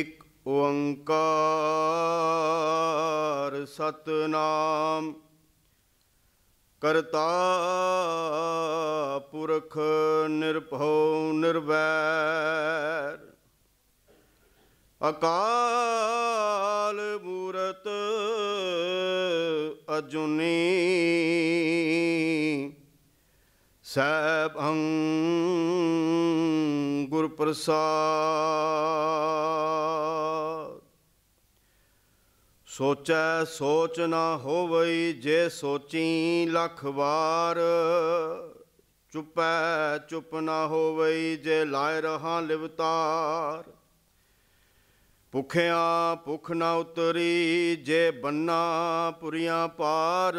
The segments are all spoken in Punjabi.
ਇਕ ਓੰਕਾਰ ਸਤਨਾਮ ਕਰਤਾ ਪੁਰਖ ਨਿਰਭਉ ਨਿਰਵੈਰ ਅਕਾਲ ਮੂਰਤ ਅਜੁਨੀ ਸਭੰ ਗੁਰ ਪ੍ਰਸਾਦ ਸੋਚੈ ਸੋਚ ਨਾ ਹੋਵਈ ਜੇ ਸੋਚੀ ਲਖ ਵਾਰ ਚੁਪੈ ਚੁਪ ਨਾ ਹੋਵਈ ਜੇ ਲਾਇ ਰਹਾ ਲਿਵਤਾਰ ਭੁਖਿਆ ਭੁਖ ਨਾ ਉਤਰੀ ਜੇ ਬੰਨਾ ਪੁਰੀਆਂ ਪਾਰ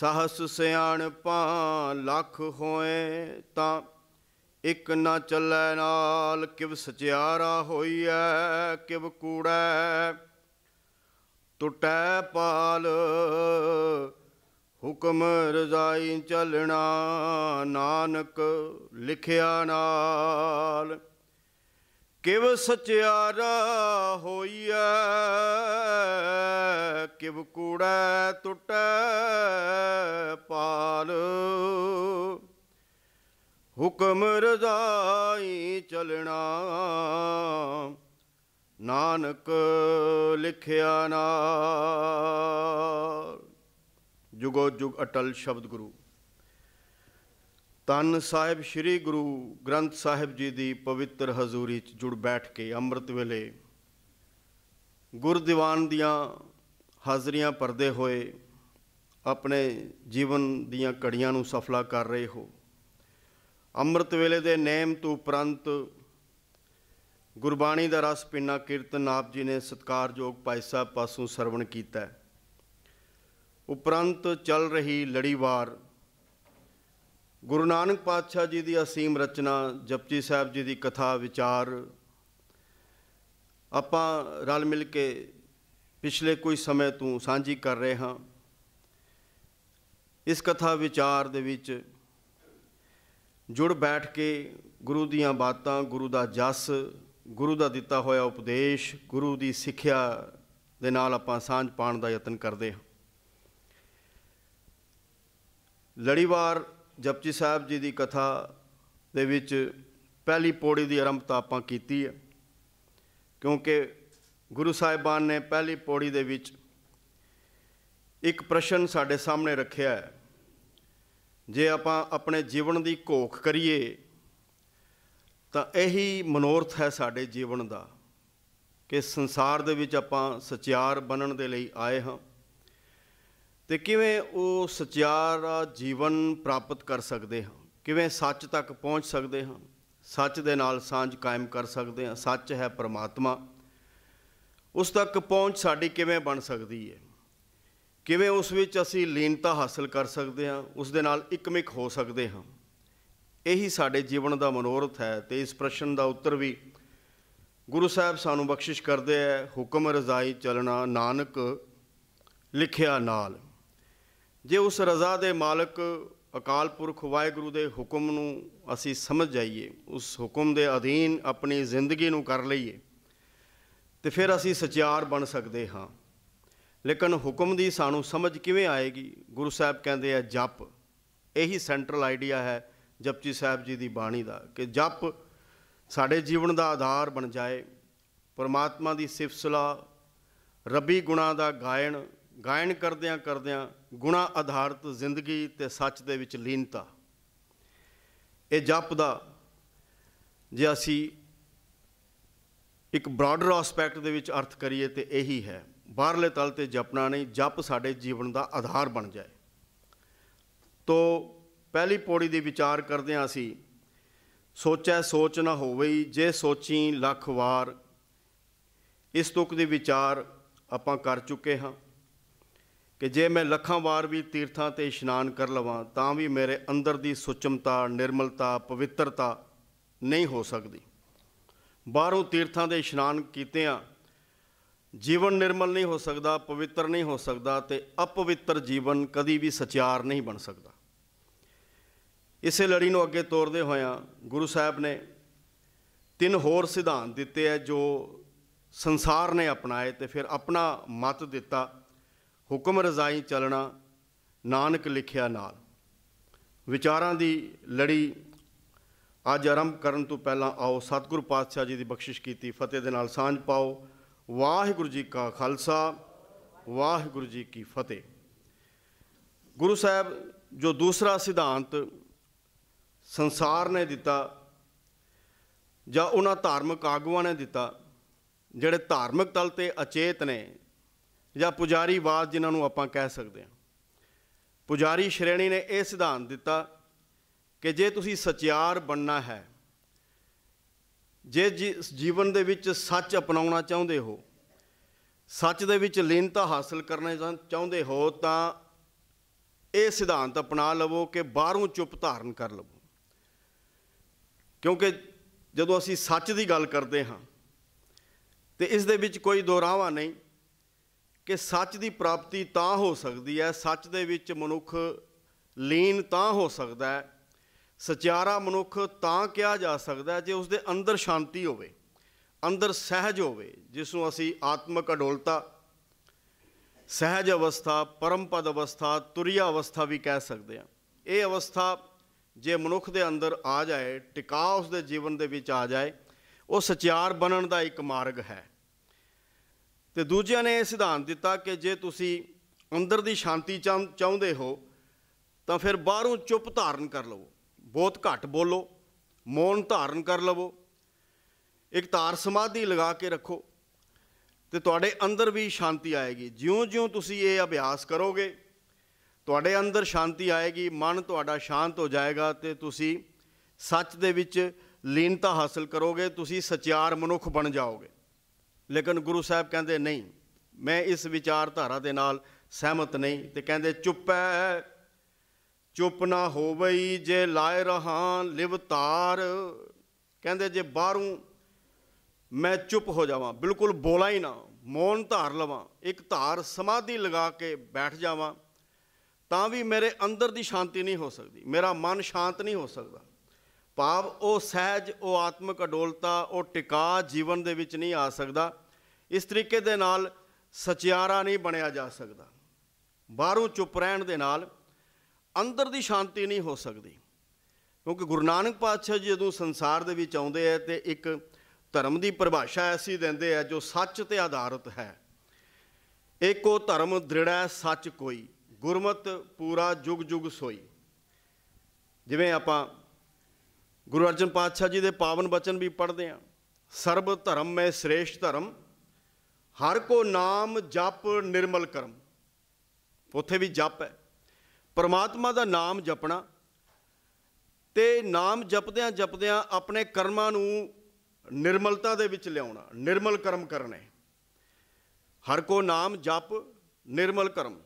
ਸਾਹਸ ਪਾ ਲੱਖ ਹੋਏ ਤਾਂ ਇਕ ਨਾ ਚੱਲੈ ਨਾਲ ਕਿਵ ਸਚਿਆਰਾ ਹੋਈਐ ਕਿਵ ਕੂੜੈ ਟੁਟੈ ਪਾਲ ਹੁਕਮ ਰਜ਼ਾਈ ਚੱਲਣਾ ਨਾਨਕ ਲਿਖਿਆ ਨਾਲ ਕਿਵ ਸਚਿਆਰਾ ਹੋਈਐ ਕਿਵ ਕੂੜੈ ਟੁਟੈ ਪਾਲ ਹੁਕਮ ਨਾਨਕ ਲਿਖਿਆ ਨਾਲ ਜੁਗੋ ਜੁਗ ਅਟਲ ਸ਼ਬਦ ਗੁਰੂ ਤਨ ਸਾਹਿਬ ਸ੍ਰੀ ਗੁਰੂ ਗ੍ਰੰਥ ਸਾਹਿਬ ਜੀ ਦੀ ਪਵਿੱਤਰ ਹਜ਼ੂਰੀ 'ਚ ਜੁੜ ਬੈਠ ਕੇ ਅੰਮ੍ਰਿਤ ਵੇਲੇ ਗੁਰਦੀਵਾਨ ਦੀਆਂ ਹਾਜ਼ਰੀਆਂ ਪਰਦੇ ਹੋਏ ਆਪਣੇ ਜੀਵਨ ਦੀਆਂ ਕੜੀਆਂ ਨੂੰ ਸਫਲਾ ਕਰ ਰਹੇ ਹੋ ਅੰਮ੍ਰਿਤ ਵੇਲੇ ਦੇ ਨੇਮ ਤੋਂ ਉਪਰੰਤ ਗੁਰਬਾਣੀ ਦਾ ਰਸ ਪਿੰਨਾ ਕੀਰਤਨ ਆਪ ਜੀ ਨੇ ਸਤਕਾਰਯੋਗ ਭਾਈ ਸਾਹਿਬ ਪਾਸੋਂ ਸਰਵਣ ਕੀਤਾ ਉਪਰੰਤ ਚੱਲ ਰਹੀ ਲੜੀਵਾਰ ਗੁਰੂ ਨਾਨਕ ਪਾਤਸ਼ਾਹ ਜੀ ਦੀ ਅਸੀਮ ਰਚਨਾ ਜਪਜੀ ਸਾਹਿਬ ਜੀ ਦੀ ਕਥਾ ਵਿਚਾਰ ਆਪਾਂ ਰਲ ਮਿਲ ਕੇ ਪਿਛਲੇ ਕੋਈ ਸਮੇਂ ਤੋਂ ਸਾਂਝੀ ਕਰ ਰਹੇ ਹਾਂ ਇਸ ਕਥਾ ਵਿਚਾਰ ਦੇ ਵਿੱਚ ਜੁੜ ਬੈਠ ਕੇ ਗੁਰੂ ਦੀਆਂ ਬਾਤਾਂ ਗੁਰੂ ਦਾ ਜਸ ਗੁਰੂ ਦਾ ਦਿੱਤਾ ਹੋਇਆ ਉਪਦੇਸ਼ ਗੁਰੂ ਦੀ ਸਿੱਖਿਆ ਦੇ ਨਾਲ ਆਪਾਂ ਸਾਂਝ ਪਾਣ ਦਾ ਯਤਨ ਕਰਦੇ ਹਾਂ ਲੜੀਵਾਰ ਜਪਜੀ ਸਾਹਿਬ ਜੀ ਦੀ ਕਥਾ ਦੇ ਵਿੱਚ ਪਹਿਲੀ ਪੌੜੀ ਦੀ ਆਰੰਭਤਾ ਆਪਾਂ ਕੀਤੀ ਹੈ ਕਿਉਂਕਿ ਗੁਰੂ ਸਾਹਿਬਾਨ ਨੇ ਪਹਿਲੀ ਪੌੜੀ ਦੇ ਵਿੱਚ ਇੱਕ ਪ੍ਰਸ਼ਨ ਸਾਡੇ ਸਾਹਮਣੇ ਰੱਖਿਆ ਹੈ ਜੇ ਆਪਾਂ ਆਪਣੇ ਜੀਵਨ ਦੀ ਘੋਖ ਕਰੀਏ ਤਾਂ ਇਹੀ ਮਨੋਰਥ ਹੈ ਸਾਡੇ ਜੀਵਨ ਦਾ ਕਿ ਸੰਸਾਰ ਦੇ ਵਿੱਚ ਆਪਾਂ ਸਚਿਆਰ ਬਣਨ ਦੇ ਲਈ ਆਏ ਹਾਂ ਤੇ ਕਿਵੇਂ ਉਹ ਸਚਿਆਰ ਜੀਵਨ ਪ੍ਰਾਪਤ ਕਰ ਸਕਦੇ ਹਾਂ ਕਿਵੇਂ ਸੱਚ ਤੱਕ ਪਹੁੰਚ ਸਕਦੇ ਹਾਂ ਸੱਚ ਦੇ ਨਾਲ ਸਾਂਝ ਕਾਇਮ ਕਰ ਸਕਦੇ ਹਾਂ ਸੱਚ ਹੈ ਪ੍ਰਮਾਤਮਾ ਉਸ ਤੱਕ ਪਹੁੰਚ ਸਾਡੀ ਕਿਵੇਂ ਬਣ ਸਕਦੀ ਹੈ ਕਿਵੇਂ ਉਸ ਵਿੱਚ ਅਸੀਂ ਲੀਨਤਾ ਹਾਸਲ ਕਰ ਸਕਦੇ ਹਾਂ ਉਸ ਦੇ ਨਾਲ ਇਕਮਿਕ ਹੋ ਸਕਦੇ ਹਾਂ ਇਹੀ ਸਾਡੇ ਜੀਵਨ ਦਾ ਮਨੋਰਥ ਹੈ ਤੇ ਇਸ ਪ੍ਰਸ਼ਨ ਦਾ ਉੱਤਰ ਵੀ ਗੁਰੂ ਸਾਹਿਬ ਸਾਨੂੰ ਬਖਸ਼ਿਸ਼ ਕਰਦੇ ਹੈ ਹੁਕਮ ਰਜ਼ਾਈ ਚਲਣਾ ਨਾਨਕ ਲਿਖਿਆ ਨਾਲ ਜੇ ਉਸ ਰਜ਼ਾ ਦੇ ਮਾਲਕ ਅਕਾਲ ਪੁਰਖ ਵਾਹਿਗੁਰੂ ਦੇ ਹੁਕਮ ਨੂੰ ਅਸੀਂ ਸਮਝ ਜਾਈਏ ਉਸ ਹੁਕਮ ਦੇ ਅਧੀਨ ਆਪਣੀ ਜ਼ਿੰਦਗੀ ਨੂੰ ਕਰ ਲਈਏ ਤੇ ਫਿਰ ਅਸੀਂ ਸਚਿਆਰ ਬਣ ਸਕਦੇ ਹਾਂ ਲੇਕਿਨ ਹੁਕਮ ਦੀ ਸਾਨੂੰ ਸਮਝ ਕਿਵੇਂ ਆਏਗੀ ਗੁਰੂ ਸਾਹਿਬ ਕਹਿੰਦੇ ਆ ਜਪ ਇਹੀ ਸੈਂਟਰਲ ਆਈਡੀਆ ਹੈ ਜਪਜੀ ਸਾਹਿਬ ਜੀ ਦੀ ਬਾਣੀ ਦਾ ਕਿ ਜਪ ਸਾਡੇ ਜੀਵਨ ਦਾ ਆਧਾਰ ਬਣ ਜਾਏ ਪਰਮਾਤਮਾ ਦੀ ਸਿਫਤਸਲਾ ਰਬੀ ਰੱਬੀ ਗੁਣਾ ਦਾ ਗਾਇਣ ਗਾਇਣ ਕਰਦਿਆਂ ਕਰਦਿਆਂ ਗੁਣਾ ਆਧਾਰਿਤ ਜ਼ਿੰਦਗੀ ਤੇ ਸੱਚ ਦੇ ਵਿੱਚ ਲੀਨਤਾ ਇਹ ਜਪ ਦਾ ਜੇ ਅਸੀਂ ਇੱਕ ਬ੍ਰਾਡਰ ਐਸਪੈਕਟ ਦੇ ਵਿੱਚ ਅਰਥ ਕਰੀਏ ਤੇ ਇਹੀ ਹੈ ਬਾਹਰਲੇ ਤਲ ਤੇ ਜਪਣਾ ਨਹੀਂ ਜਪ ਸਾਡੇ ਜੀਵਨ ਦਾ ਆਧਾਰ ਬਣ ਜਾਏ ਤੋ ਪਹਿਲੀ ਪੌੜੀ ਦੇ ਵਿਚਾਰ ਕਰਦੇ ਆਂ ਅਸੀਂ ਸੋਚੈ ਸੋਚ ਨਾ ਹੋਵੇ ਜੇ ਸੋਚੀ ਲੱਖ ਵਾਰ ਇਸ ਤੁਕ ਦੇ ਵਿਚਾਰ ਆਪਾਂ ਕਰ ਚੁੱਕੇ ਹਾਂ ਕਿ ਜੇ ਮੈਂ ਲੱਖਾਂ ਵਾਰ ਵੀ ਤੀਰਥਾਂ ਤੇ ਇਸ਼ਨਾਨ ਕਰ ਲਵਾਂ ਤਾਂ ਵੀ ਮੇਰੇ ਅੰਦਰ ਦੀ ਸੁਚਮਤਾ ਨਿਰਮਲਤਾ ਪਵਿੱਤਰਤਾ ਨਹੀਂ ਹੋ ਸਕਦੀ ਬਾਹਰੋਂ ਤੀਰਥਾਂ ਦੇ ਇਸ਼ਨਾਨ ਕੀਤੇ ਆ ਜੀਵਨ ਨਿਰਮਲ ਨਹੀਂ ਹੋ ਸਕਦਾ ਪਵਿੱਤਰ ਨਹੀਂ ਹੋ ਸਕਦਾ ਤੇ ਅਪਵਿੱਤਰ ਜੀਵਨ ਕਦੀ ਵੀ ਸਚਿਆਰ ਨਹੀਂ ਬਣ ਸਕਦਾ ਇਸੇ ਲੜੀ ਨੂੰ ਅੱਗੇ ਤੋਰਦੇ ਹੋਇਆਂ ਗੁਰੂ ਸਾਹਿਬ ਨੇ ਤਿੰਨ ਹੋਰ ਸਿਧਾਂਤ ਦਿੱਤੇ ਐ ਜੋ ਸੰਸਾਰ ਨੇ ਅਪਣਾਏ ਤੇ ਫਿਰ ਆਪਣਾ ਮਤ ਦਿੱਤਾ ਹੁਕਮ ਰਜ਼ਾਈ ਚੱਲਣਾ ਨਾਨਕ ਲਿਖਿਆ ਨਾਲ ਵਿਚਾਰਾਂ ਦੀ ਲੜੀ ਅੱਜ ਆਰੰਭ ਕਰਨ ਤੋਂ ਪਹਿਲਾਂ ਆਓ ਸਤਿਗੁਰ ਪਾਤਸ਼ਾਹ ਜੀ ਦੀ ਬਖਸ਼ਿਸ਼ ਕੀਤੀ ਫਤਿਹ ਦੇ ਨਾਲ ਸਾਂਝ ਪਾਓ ਵਾਹਿਗੁਰੂ ਜੀ ਕਾ ਖਾਲਸਾ ਵਾਹਿਗੁਰੂ ਜੀ ਕੀ ਫਤਿਹ ਗੁਰੂ ਸਾਹਿਬ ਜੋ ਦੂਸਰਾ ਸਿਧਾਂਤ ਸੰਸਾਰ ਨੇ ਦਿੱਤਾ ਜਾਂ ਉਹਨਾਂ ਧਾਰਮਿਕ ਆਗੂਆਂ ਨੇ ਦਿੱਤਾ ਜਿਹੜੇ ਧਾਰਮਿਕ ਤਲ ਤੇ ਅਚੇਤ ਨੇ ਜਾਂ ਪੁਜਾਰੀ ਬਾਦ ਜਿਨ੍ਹਾਂ ਨੂੰ ਆਪਾਂ ਕਹਿ ਸਕਦੇ ਹਾਂ ਪੁਜਾਰੀ ਸ਼੍ਰੇਣੀ ਨੇ ਇਹ ਸਿਧਾਂਤ ਦਿੱਤਾ ਕਿ ਜੇ ਤੁਸੀਂ ਸਚਿਆਰ ਬਣਨਾ ਹੈ ਜੇ ਜੀਵਨ ਦੇ ਵਿੱਚ ਸੱਚ ਅਪਣਾਉਣਾ ਚਾਹੁੰਦੇ ਹੋ ਸੱਚ ਦੇ ਵਿੱਚ ਲੀਨਤਾ ਹਾਸਲ ਕਰਨਾ ਚਾਹੁੰਦੇ ਹੋ ਤਾਂ ਇਹ ਸਿਧਾਂਤ ਅਪਣਾ ਲਵੋ ਕਿ ਬਾਹਰੋਂ ਚੁੱਪ ਧਾਰਨ ਕਰ ਲਵੋ ਕਿਉਂਕਿ ਜਦੋਂ ਅਸੀਂ ਸੱਚ ਦੀ ਗੱਲ ਕਰਦੇ ਹਾਂ ਤੇ ਇਸ ਦੇ ਵਿੱਚ ਕੋਈ ਦੋਰਾਵਾ ਨਹੀਂ ਕਿ ਸੱਚ ਦੀ ਪ੍ਰਾਪਤੀ ਤਾਂ ਹੋ ਸਕਦੀ ਹੈ ਸੱਚ ਦੇ ਵਿੱਚ ਮਨੁੱਖ ਲੀਨ ਤਾਂ ਹੋ ਸਕਦਾ ਹੈ ਸਚਿਆਰਾ ਮਨੁੱਖ ਤਾਂ ਕਿਹਾ ਜਾ ਸਕਦਾ ਜੇ ਉਸ ਦੇ ਅੰਦਰ ਸ਼ਾਂਤੀ ਹੋਵੇ ਅੰਦਰ ਸਹਿਜ ਹੋਵੇ ਜਿਸ ਨੂੰ ਅਸੀਂ ਆਤਮਿਕ ਅਡੋਲਤਾ ਸਹਿਜ ਅਵਸਥਾ ਪਰਮਪਦ ਅਵਸਥਾ ਤੁਰਿਆ ਅਵਸਥਾ ਵੀ ਕਹਿ ਸਕਦੇ ਹਾਂ ਇਹ ਅਵਸਥਾ ਜੇ ਮਨੁੱਖ ਦੇ ਅੰਦਰ ਆ ਜਾਏ ਟਿਕਾ ਉਸ ਦੇ ਜੀਵਨ ਦੇ ਵਿੱਚ ਆ ਜਾਏ ਉਹ ਸਚਿਆਰ ਬਣਨ ਦਾ ਇੱਕ ਮਾਰਗ ਹੈ ਤੇ ਦੂਜਿਆਂ ਨੇ ਇਹ ਸਿਧਾਂਤ ਦਿੱਤਾ ਕਿ ਜੇ ਤੁਸੀਂ ਅੰਦਰ ਦੀ ਸ਼ਾਂਤੀ ਚਾਹੁੰਦੇ ਹੋ ਤਾਂ ਫਿਰ ਬਾਹਰੋਂ ਚੁੱਪ ਧਾਰਨ ਕਰ ਲਵੋ ਬਹੁਤ ਘੱਟ ਬੋਲੋ ਮੌਨ ਧਾਰਨ ਕਰ ਲਵੋ ਇੱਕ ਤਾਰ ਸਮਾਧੀ ਲਗਾ ਕੇ ਰੱਖੋ ਤੇ ਤੁਹਾਡੇ ਅੰਦਰ ਵੀ ਸ਼ਾਂਤੀ ਆਏਗੀ ਜਿਉਂ-ਜਿਉਂ ਤੁਸੀਂ ਇਹ ਅਭਿਆਸ ਕਰੋਗੇ ਤੁਹਾਡੇ ਅੰਦਰ ਸ਼ਾਂਤੀ ਆਏਗੀ ਮਨ ਤੁਹਾਡਾ ਸ਼ਾਂਤ ਹੋ ਜਾਏਗਾ ਤੇ ਤੁਸੀਂ ਸੱਚ ਦੇ ਵਿੱਚ ਲੀਨਤਾ ਹਾਸਲ ਕਰੋਗੇ ਤੁਸੀਂ ਸਚਿਆਰ ਮਨੁੱਖ ਬਣ ਜਾਓਗੇ ਲੇਕਿਨ ਗੁਰੂ ਸਾਹਿਬ ਕਹਿੰਦੇ ਨਹੀਂ ਮੈਂ ਇਸ ਵਿਚਾਰਧਾਰਾ ਦੇ ਨਾਲ ਸਹਿਮਤ ਨਹੀਂ ਤੇ ਕਹਿੰਦੇ ਚੁੱਪ ਹੈ ਚੁੱਪ ਨਾ ਹੋਵਈ ਜੇ ਲਾਇ ਰਹਾ ਲਿਵ ਤਾਰ ਕਹਿੰਦੇ ਜੇ ਬਾਹਰੋਂ ਮੈਂ ਚੁੱਪ ਹੋ ਜਾਵਾਂ ਬਿਲਕੁਲ ਬੋਲਾਂ ਹੀ ਨਾ ਮੌਨ ਧਾਰ ਲਵਾਂ ਇੱਕ ਧਾਰ ਸਮਾਧੀ ਲਗਾ ਕੇ ਬੈਠ ਜਾਵਾਂ ਤਾਂ ਵੀ ਮੇਰੇ ਅੰਦਰ ਦੀ ਸ਼ਾਂਤੀ ਨਹੀਂ ਹੋ ਸਕਦੀ ਮੇਰਾ ਮਨ ਸ਼ਾਂਤ ਨਹੀਂ ਹੋ ਸਕਦਾ ਭਾਵ ਉਹ ਸਹਿਜ ਉਹ ਆਤਮਿਕ ਅਡੋਲਤਾ ਉਹ ਟਿਕਾ ਜੀਵਨ ਦੇ ਵਿੱਚ ਨਹੀਂ ਆ ਸਕਦਾ ਇਸ ਤਰੀਕੇ ਦੇ ਨਾਲ ਸਚਿਆਰਾ ਨਹੀਂ ਬਣਿਆ ਜਾ ਸਕਦਾ ਬਾਹਰੋਂ ਚੁੱਪ ਰਹਿਣ ਦੇ ਨਾਲ ਅੰਦਰ ਦੀ ਸ਼ਾਂਤੀ ਨਹੀਂ ਹੋ ਸਕਦੀ ਕਿਉਂਕਿ ਗੁਰੂ ਨਾਨਕ ਪਾਤਸ਼ਾਹ ਜੀ ਜਦੋਂ ਸੰਸਾਰ ਦੇ ਵਿੱਚ ਆਉਂਦੇ ਆ ਤੇ ਇੱਕ ਧਰਮ ਦੀ ਪਰਿਭਾਸ਼ਾ ਐਸੀ ਦਿੰਦੇ ਆ ਜੋ ਸੱਚ ਤੇ ਆਧਾਰਿਤ ਹੈ ਏਕੋ ਧਰਮ ਧਰਮ ਦ੍ਰਿੜਾ ਸੱਚ ਕੋਈ ਗੁਰਮਤ ਪੂਰਾ ਜੁਗ ਜੁਗ ਸੋਈ ਜਿਵੇਂ ਆਪਾਂ ਗੁਰੂ ਅਰਜਨ ਪਾਤਸ਼ਾਹ ਜੀ ਦੇ ਪਾਵਨ ਬਚਨ ਵੀ ਪੜ੍ਹਦੇ ਆਂ ਸਰਬ ਧਰਮ ਮੈਂ ਸ੍ਰੇਸ਼ਟ ਧਰਮ ਹਰ ਕੋ ਨਾਮ ਜਪ ਨਿਰਮਲ ਕਰਮ ਉੱਥੇ ਵੀ ਜਪ ਹੈ ਪਰਮਾਤਮਾ ਦਾ ਨਾਮ ਜਪਣਾ ਤੇ ਨਾਮ ਜਪਦਿਆਂ ਜਪਦਿਆਂ ਆਪਣੇ ਕਰਮਾਂ ਨੂੰ ਨਿਰਮਲਤਾ ਦੇ ਵਿੱਚ ਲਿਆਉਣਾ ਨਿਰਮਲ ਕਰਮ ਕਰਨੇ ਹਰ ਕੋ ਨਾਮ ਜਪ ਨਿਰਮਲ ਕਰਮ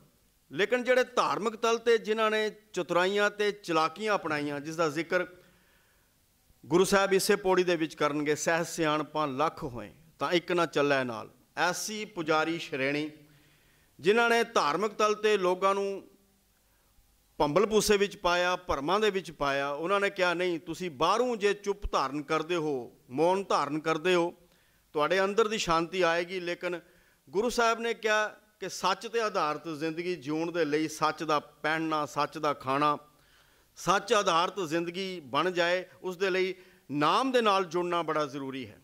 ਲੇਕਿਨ ਜਿਹੜੇ ਧਾਰਮਿਕ ਤਲ ਤੇ ਜਿਨ੍ਹਾਂ ਨੇ ਚਤੁਰਾਈਆਂ ਤੇ ਚਲਾਕੀਆਂ ਅਪਣਾਈਆਂ ਜਿਸ ਦਾ ਜ਼ਿਕਰ ਗੁਰੂ ਸਾਹਿਬ ਇਸੇ ਪੌੜੀ ਦੇ ਵਿੱਚ ਕਰਨਗੇ ਸਹਿ ਸਿਆਣਪਾਂ ਲੱਖ ਹੋਏ ਤਾਂ ਇੱਕ ਨਾ ਚੱਲੇ ਨਾਲ ਐਸੀ ਪੁਜਾਰੀ ਸ਼੍ਰੇਣੀ ਜਿਨ੍ਹਾਂ ਨੇ ਧਾਰਮਿਕ ਤਲ ਤੇ ਲੋਕਾਂ ਨੂੰ ਪੰਬਲ ਪੂਸੇ ਵਿੱਚ ਪਾਇਆ ਭਰਮਾਂ ਦੇ ਵਿੱਚ ਪਾਇਆ ਉਹਨਾਂ ਨੇ ਕਿਹਾ ਨਹੀਂ ਤੁਸੀਂ ਬਾਹਰੋਂ ਜੇ ਚੁੱਪ ਧਾਰਨ ਕਰਦੇ ਹੋ ਮੌਨ ਧਾਰਨ ਕਰਦੇ ਹੋ ਤੁਹਾਡੇ ਅੰਦਰ ਦੀ ਸ਼ਾਂਤੀ ਆਏਗੀ ਲੇਕਿਨ ਗੁਰੂ ਸਾਹਿਬ ਨੇ ਕਿਹਾ ਕਿ ਸੱਚ ਤੇ ਆਧਾਰਿਤ ਜ਼ਿੰਦਗੀ ਜਿਉਣ ਦੇ ਲਈ ਸੱਚ ਦਾ ਪਹਿਨਣਾ ਸੱਚ ਦਾ ਖਾਣਾ ਸੱਚ ਆਧਾਰਿਤ ਜ਼ਿੰਦਗੀ ਬਣ ਜਾਏ ਉਸ ਦੇ ਲਈ ਨਾਮ ਦੇ ਨਾਲ ਜੁੜਨਾ ਬੜਾ ਜ਼ਰੂਰੀ ਹੈ